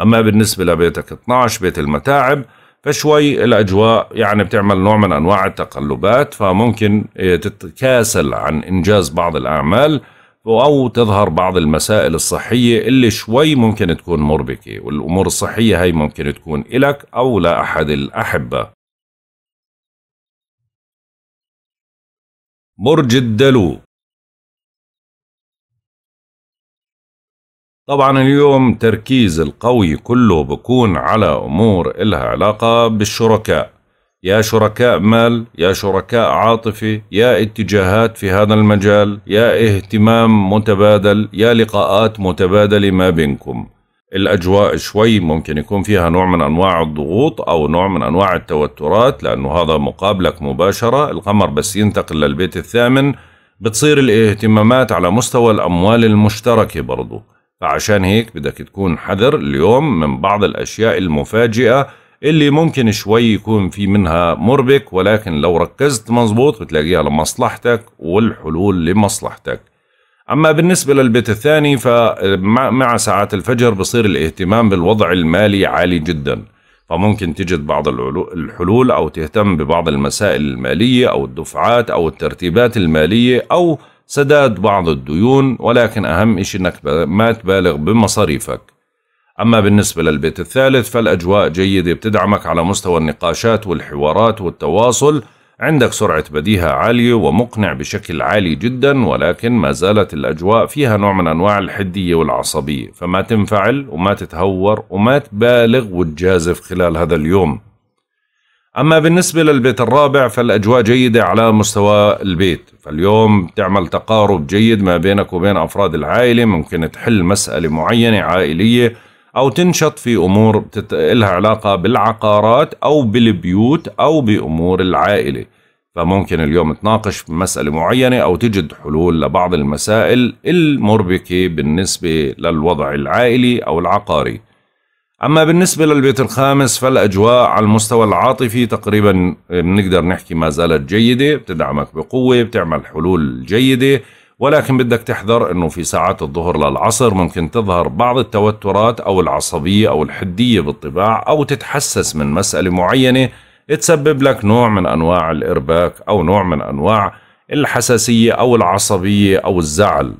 أما بالنسبة لبيتك 12 بيت المتاعب فشوي الأجواء يعني بتعمل نوع من أنواع التقلبات فممكن تتكاسل عن إنجاز بعض الأعمال أو تظهر بعض المسائل الصحية اللي شوي ممكن تكون مربكة والأمور الصحية هي ممكن تكون إلك أو لأحد الأحبة برج الدلو طبعا اليوم تركيز القوي كله بكون على أمور إلها علاقة بالشركاء يا شركاء مال يا شركاء عاطفة يا اتجاهات في هذا المجال يا اهتمام متبادل يا لقاءات متبادلة ما بينكم الأجواء شوي ممكن يكون فيها نوع من أنواع الضغوط أو نوع من أنواع التوترات لأنه هذا مقابلك مباشرة القمر بس ينتقل للبيت الثامن بتصير الاهتمامات على مستوى الأموال المشتركة برضو فعشان هيك بدك تكون حذر اليوم من بعض الأشياء المفاجئة اللي ممكن شوي يكون في منها مربك ولكن لو ركزت مظبوط بتلاقيها لمصلحتك والحلول لمصلحتك أما بالنسبة للبيت الثاني فمع ساعات الفجر بصير الاهتمام بالوضع المالي عالي جدا فممكن تجد بعض الحلول أو تهتم ببعض المسائل المالية أو الدفعات أو الترتيبات المالية أو سداد بعض الديون ولكن أهم شيء أنك ما تبالغ بمصاريفك أما بالنسبة للبيت الثالث فالأجواء جيدة بتدعمك على مستوى النقاشات والحوارات والتواصل عندك سرعة بديهة عالية ومقنع بشكل عالي جدا ولكن ما زالت الأجواء فيها نوع من أنواع الحدية والعصبية فما تنفعل وما تتهور وما تبالغ وتجازف خلال هذا اليوم أما بالنسبة للبيت الرابع فالأجواء جيدة على مستوى البيت فاليوم تعمل تقارب جيد ما بينك وبين أفراد العائلة ممكن تحل مسألة معينة عائلية او تنشط في امور لها علاقه بالعقارات او بالبيوت او بامور العائله فممكن اليوم تناقش مسألة معينة أو تجد حلول لبعض المسائل المربكة بالنسبة للوضع العائلي أو العقاري أما بالنسبة للبيت الخامس فالأجواء على المستوى العاطفي تقريبا بنقدر نحكي ما زالت جيدة بتدعمك بقوة بتعمل حلول جيدة ولكن بدك تحذر انه في ساعات الظهر للعصر ممكن تظهر بعض التوترات او العصبية او الحدية بالطباع او تتحسس من مسألة معينة تسبب لك نوع من انواع الارباك او نوع من انواع الحساسية او العصبية او الزعل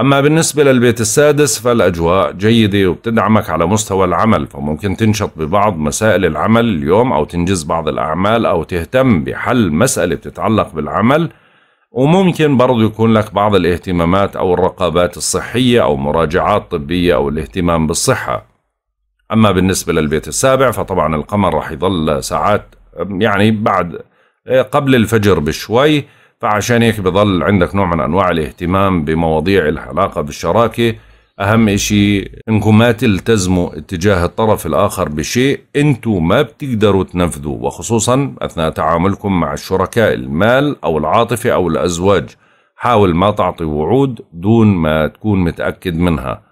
أما بالنسبة للبيت السادس فالأجواء جيدة وبتدعمك على مستوى العمل فممكن تنشط ببعض مسائل العمل اليوم أو تنجز بعض الأعمال أو تهتم بحل مسألة بتتعلق بالعمل وممكن برضو يكون لك بعض الاهتمامات أو الرقابات الصحية أو مراجعات طبية أو الاهتمام بالصحة أما بالنسبة للبيت السابع فطبعا القمر راح يظل ساعات يعني بعد قبل الفجر بشوي فعشان هيك بضل عندك نوع من أنواع الاهتمام بمواضيع العلاقة بالشراكة أهم إشي إنكم ما تلتزموا اتجاه الطرف الآخر بشيء أنتوا ما بتقدروا تنفذوا وخصوصا أثناء تعاملكم مع الشركاء المال أو العاطفة أو الأزواج حاول ما تعطي وعود دون ما تكون متأكد منها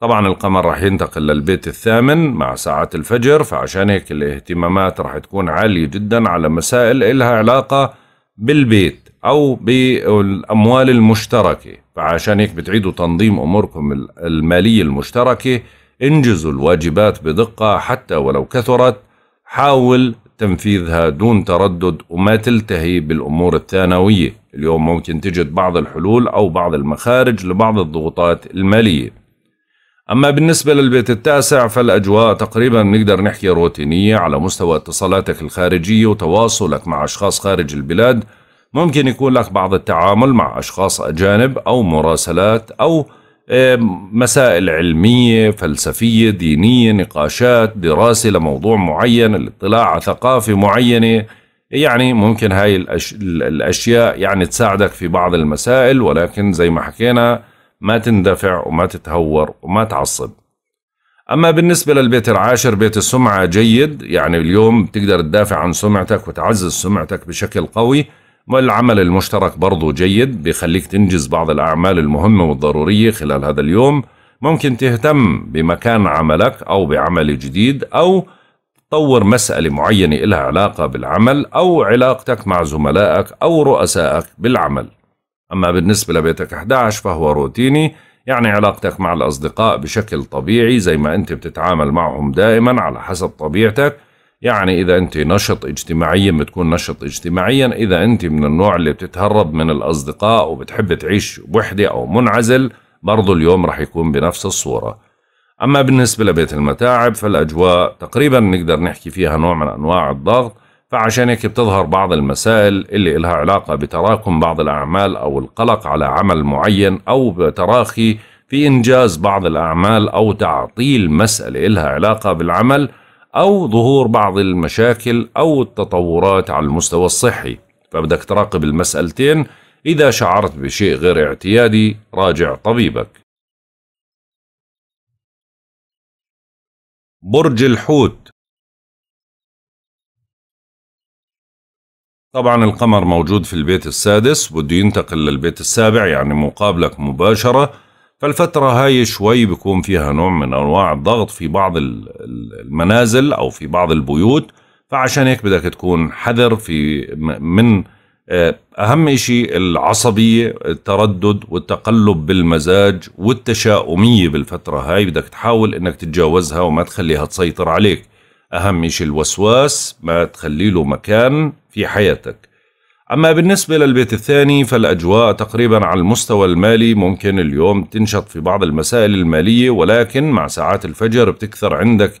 طبعا القمر رح ينتقل للبيت الثامن مع ساعات الفجر فعشان هيك الاهتمامات رح تكون عالية جدا على مسائل إلها علاقة بالبيت او بالاموال المشتركه فعشان هيك بتعيدوا تنظيم اموركم الماليه المشتركه انجزوا الواجبات بدقه حتى ولو كثرت حاول تنفيذها دون تردد وما تلتهي بالامور الثانويه اليوم ممكن تجد بعض الحلول او بعض المخارج لبعض الضغوطات الماليه اما بالنسبه للبيت التاسع فالاجواء تقريبا بنقدر نحكي روتينيه على مستوى اتصالاتك الخارجيه وتواصلك مع اشخاص خارج البلاد ممكن يكون لك بعض التعامل مع أشخاص أجانب أو مراسلات أو آه، مسائل علمية فلسفية دينية نقاشات دراسة لموضوع معين الاطلاع على ثقافة معينة يعني ممكن هاي الأشياء يعني تساعدك في بعض المسائل ولكن زي ما حكينا ما تندفع وما تتهور وما تعصب أما بالنسبة للبيت العاشر بيت السمعة جيد يعني اليوم تقدر تدافع عن سمعتك وتعزز سمعتك بشكل قوي والعمل المشترك برضو جيد بيخليك تنجز بعض الأعمال المهمة والضرورية خلال هذا اليوم ممكن تهتم بمكان عملك أو بعمل جديد أو تطور مسألة معينة إلها علاقة بالعمل أو علاقتك مع زملائك أو رؤسائك بالعمل أما بالنسبة لبيتك 11 فهو روتيني يعني علاقتك مع الأصدقاء بشكل طبيعي زي ما أنت بتتعامل معهم دائما على حسب طبيعتك يعني إذا أنت نشط اجتماعيا بتكون نشط اجتماعيا إذا أنت من النوع اللي بتتهرب من الأصدقاء وبتحب تعيش وحدة أو منعزل برضو اليوم رح يكون بنفس الصورة أما بالنسبة لبيت المتاعب فالأجواء تقريبا نقدر نحكي فيها نوع من أنواع الضغط فعشان هيك بتظهر بعض المسائل اللي إلها علاقة بتراكم بعض الأعمال أو القلق على عمل معين أو بتراخي في إنجاز بعض الأعمال أو تعطيل مسألة إلها علاقة بالعمل أو ظهور بعض المشاكل أو التطورات على المستوى الصحي فبدك تراقب المسألتين إذا شعرت بشيء غير اعتيادي راجع طبيبك برج الحوت طبعا القمر موجود في البيت السادس بده ينتقل للبيت السابع يعني مقابلك مباشرة فالفترة هاي شوي بيكون فيها نوع من أنواع الضغط في بعض المنازل أو في بعض البيوت فعشان هيك بدك تكون حذر في من آه، أهم شيء العصبية التردد والتقلب بالمزاج والتشاؤمية بالفترة هاي بدك تحاول أنك تتجاوزها وما تخليها تسيطر عليك أهم شيء الوسواس ما تخلي له مكان في حياتك أما بالنسبة للبيت الثاني فالأجواء تقريبا على المستوى المالي ممكن اليوم تنشط في بعض المسائل المالية ولكن مع ساعات الفجر بتكثر عندك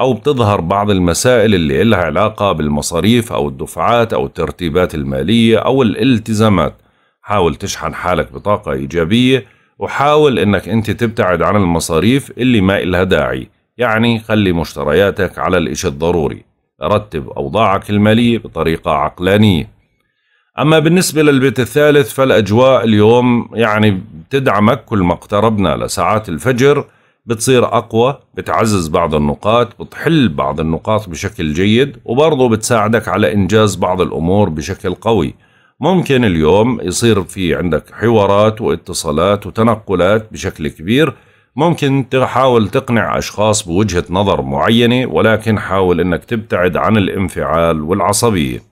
أو بتظهر بعض المسائل اللي إلها علاقة بالمصاريف أو الدفعات أو الترتيبات المالية أو الالتزامات حاول تشحن حالك بطاقة إيجابية وحاول إنك أنت تبتعد عن المصاريف اللي ما إلها داعي يعني خلي مشترياتك على الإشي الضروري رتب أوضاعك المالية بطريقة عقلانية أما بالنسبة للبيت الثالث فالأجواء اليوم يعني بتدعمك كل ما اقتربنا لساعات الفجر بتصير أقوى بتعزز بعض النقاط بتحل بعض النقاط بشكل جيد وبرضه بتساعدك على إنجاز بعض الأمور بشكل قوي ممكن اليوم يصير في عندك حوارات واتصالات وتنقلات بشكل كبير ممكن تحاول تقنع أشخاص بوجهة نظر معينة ولكن حاول أنك تبتعد عن الانفعال والعصبية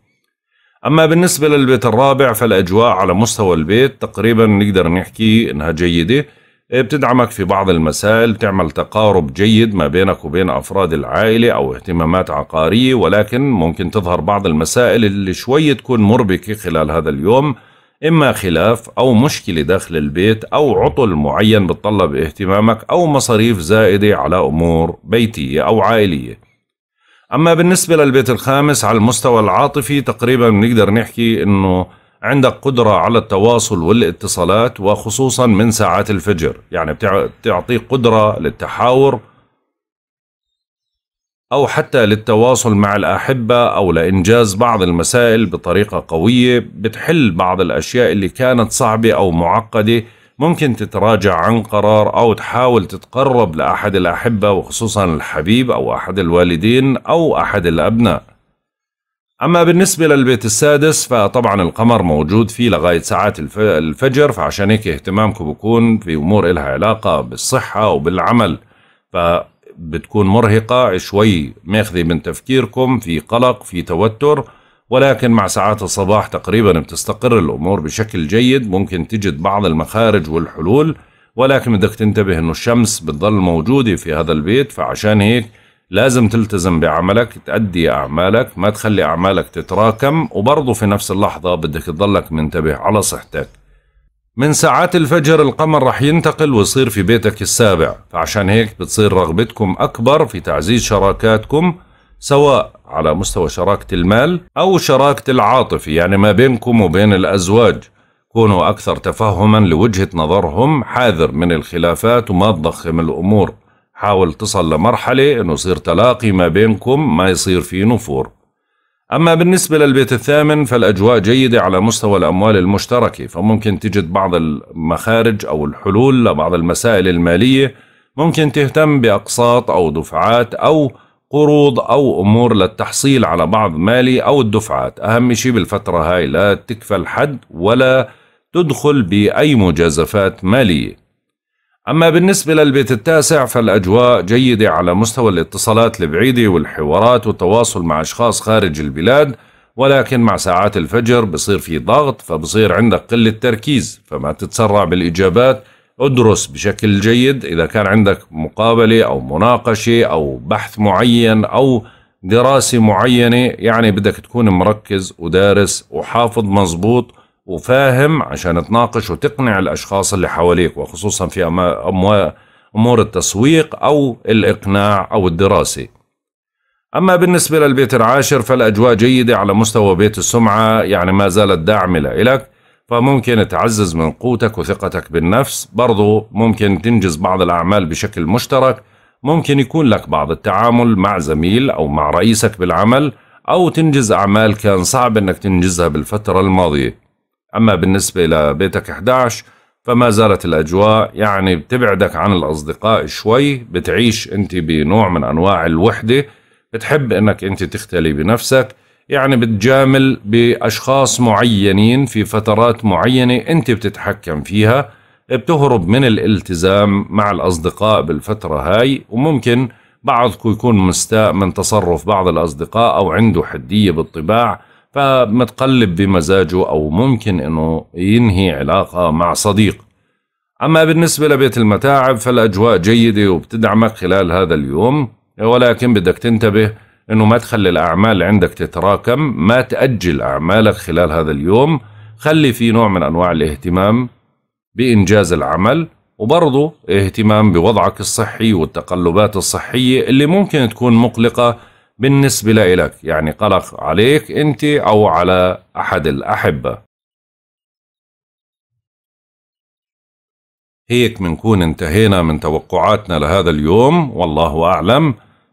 أما بالنسبة للبيت الرابع فالأجواء على مستوى البيت تقريبا نقدر نحكي إنها جيدة إيه، بتدعمك في بعض المسائل بتعمل تقارب جيد ما بينك وبين أفراد العائلة أو اهتمامات عقارية ولكن ممكن تظهر بعض المسائل اللي شوي تكون مربكة خلال هذا اليوم إما خلاف أو مشكلة داخل البيت أو عطل معين بتطلب اهتمامك أو مصاريف زائدة على أمور بيتية أو عائلية أما بالنسبة للبيت الخامس على المستوى العاطفي تقريبا بنقدر نحكي أنه عندك قدرة على التواصل والاتصالات وخصوصا من ساعات الفجر يعني بتعطيك قدرة للتحاور أو حتى للتواصل مع الأحبة أو لإنجاز بعض المسائل بطريقة قوية بتحل بعض الأشياء اللي كانت صعبة أو معقدة ممكن تتراجع عن قرار أو تحاول تتقرب لأحد الأحبة وخصوصا الحبيب أو أحد الوالدين أو أحد الأبناء أما بالنسبة للبيت السادس فطبعا القمر موجود فيه لغاية ساعات الفجر فعشان هيك اهتمامكم بكون في أمور إلها علاقة بالصحة وبالعمل فبتكون مرهقة شوي ماخذة من تفكيركم في قلق في توتر ولكن مع ساعات الصباح تقريبا بتستقر الأمور بشكل جيد ممكن تجد بعض المخارج والحلول ولكن بدك تنتبه أنه الشمس بتضل موجودة في هذا البيت فعشان هيك لازم تلتزم بعملك تأدي أعمالك ما تخلي أعمالك تتراكم وبرضه في نفس اللحظة بدك تضلك منتبه على صحتك من ساعات الفجر القمر رح ينتقل ويصير في بيتك السابع فعشان هيك بتصير رغبتكم أكبر في تعزيز شراكاتكم سواء على مستوى شراكة المال أو شراكة العاطفة يعني ما بينكم وبين الأزواج كونوا أكثر تفهما لوجهة نظرهم حاذر من الخلافات وما تضخم الأمور حاول تصل لمرحلة أنه يصير تلاقي ما بينكم ما يصير في نفور أما بالنسبة للبيت الثامن فالأجواء جيدة على مستوى الأموال المشتركة فممكن تجد بعض المخارج أو الحلول لبعض المسائل المالية ممكن تهتم بأقساط أو دفعات أو قروض أو أمور للتحصيل على بعض مالي أو الدفعات أهم شيء بالفترة هاي لا تكفل حد ولا تدخل بأي مجازفات مالية أما بالنسبة للبيت التاسع فالأجواء جيدة على مستوى الاتصالات البعيدة والحوارات والتواصل مع أشخاص خارج البلاد ولكن مع ساعات الفجر بصير في ضغط فبصير عندك قلة تركيز فما تتسرع بالإجابات ادرس بشكل جيد إذا كان عندك مقابلة أو مناقشة أو بحث معين أو دراسة معينة يعني بدك تكون مركز ودارس وحافظ مزبوط وفاهم عشان تناقش وتقنع الأشخاص اللي حواليك وخصوصا في أمور التسويق أو الإقناع أو الدراسة أما بالنسبة للبيت العاشر فالأجواء جيدة على مستوى بيت السمعة يعني ما زالت داعمة لك فممكن تعزز من قوتك وثقتك بالنفس برضو ممكن تنجز بعض الأعمال بشكل مشترك ممكن يكون لك بعض التعامل مع زميل أو مع رئيسك بالعمل أو تنجز أعمال كان صعب أنك تنجزها بالفترة الماضية أما بالنسبة لبيتك 11 فما زالت الأجواء يعني بتبعدك عن الأصدقاء شوي بتعيش أنت بنوع من أنواع الوحدة بتحب أنك أنت تختلي بنفسك يعني بتجامل بأشخاص معينين في فترات معينة أنت بتتحكم فيها بتهرب من الالتزام مع الأصدقاء بالفترة هاي وممكن بعضكم يكون مستاء من تصرف بعض الأصدقاء أو عنده حدية بالطباع فمتقلب بمزاجه أو ممكن أنه ينهي علاقة مع صديق أما بالنسبة لبيت المتاعب فالأجواء جيدة وبتدعمك خلال هذا اليوم ولكن بدك تنتبه أنه ما تخلي الأعمال عندك تتراكم ما تأجل أعمالك خلال هذا اليوم خلي في نوع من أنواع الاهتمام بإنجاز العمل وبرضه اهتمام بوضعك الصحي والتقلبات الصحية اللي ممكن تكون مقلقة بالنسبة لإلك يعني قلق عليك أنت أو على أحد الأحبة هيك منكون انتهينا من توقعاتنا لهذا اليوم والله أعلم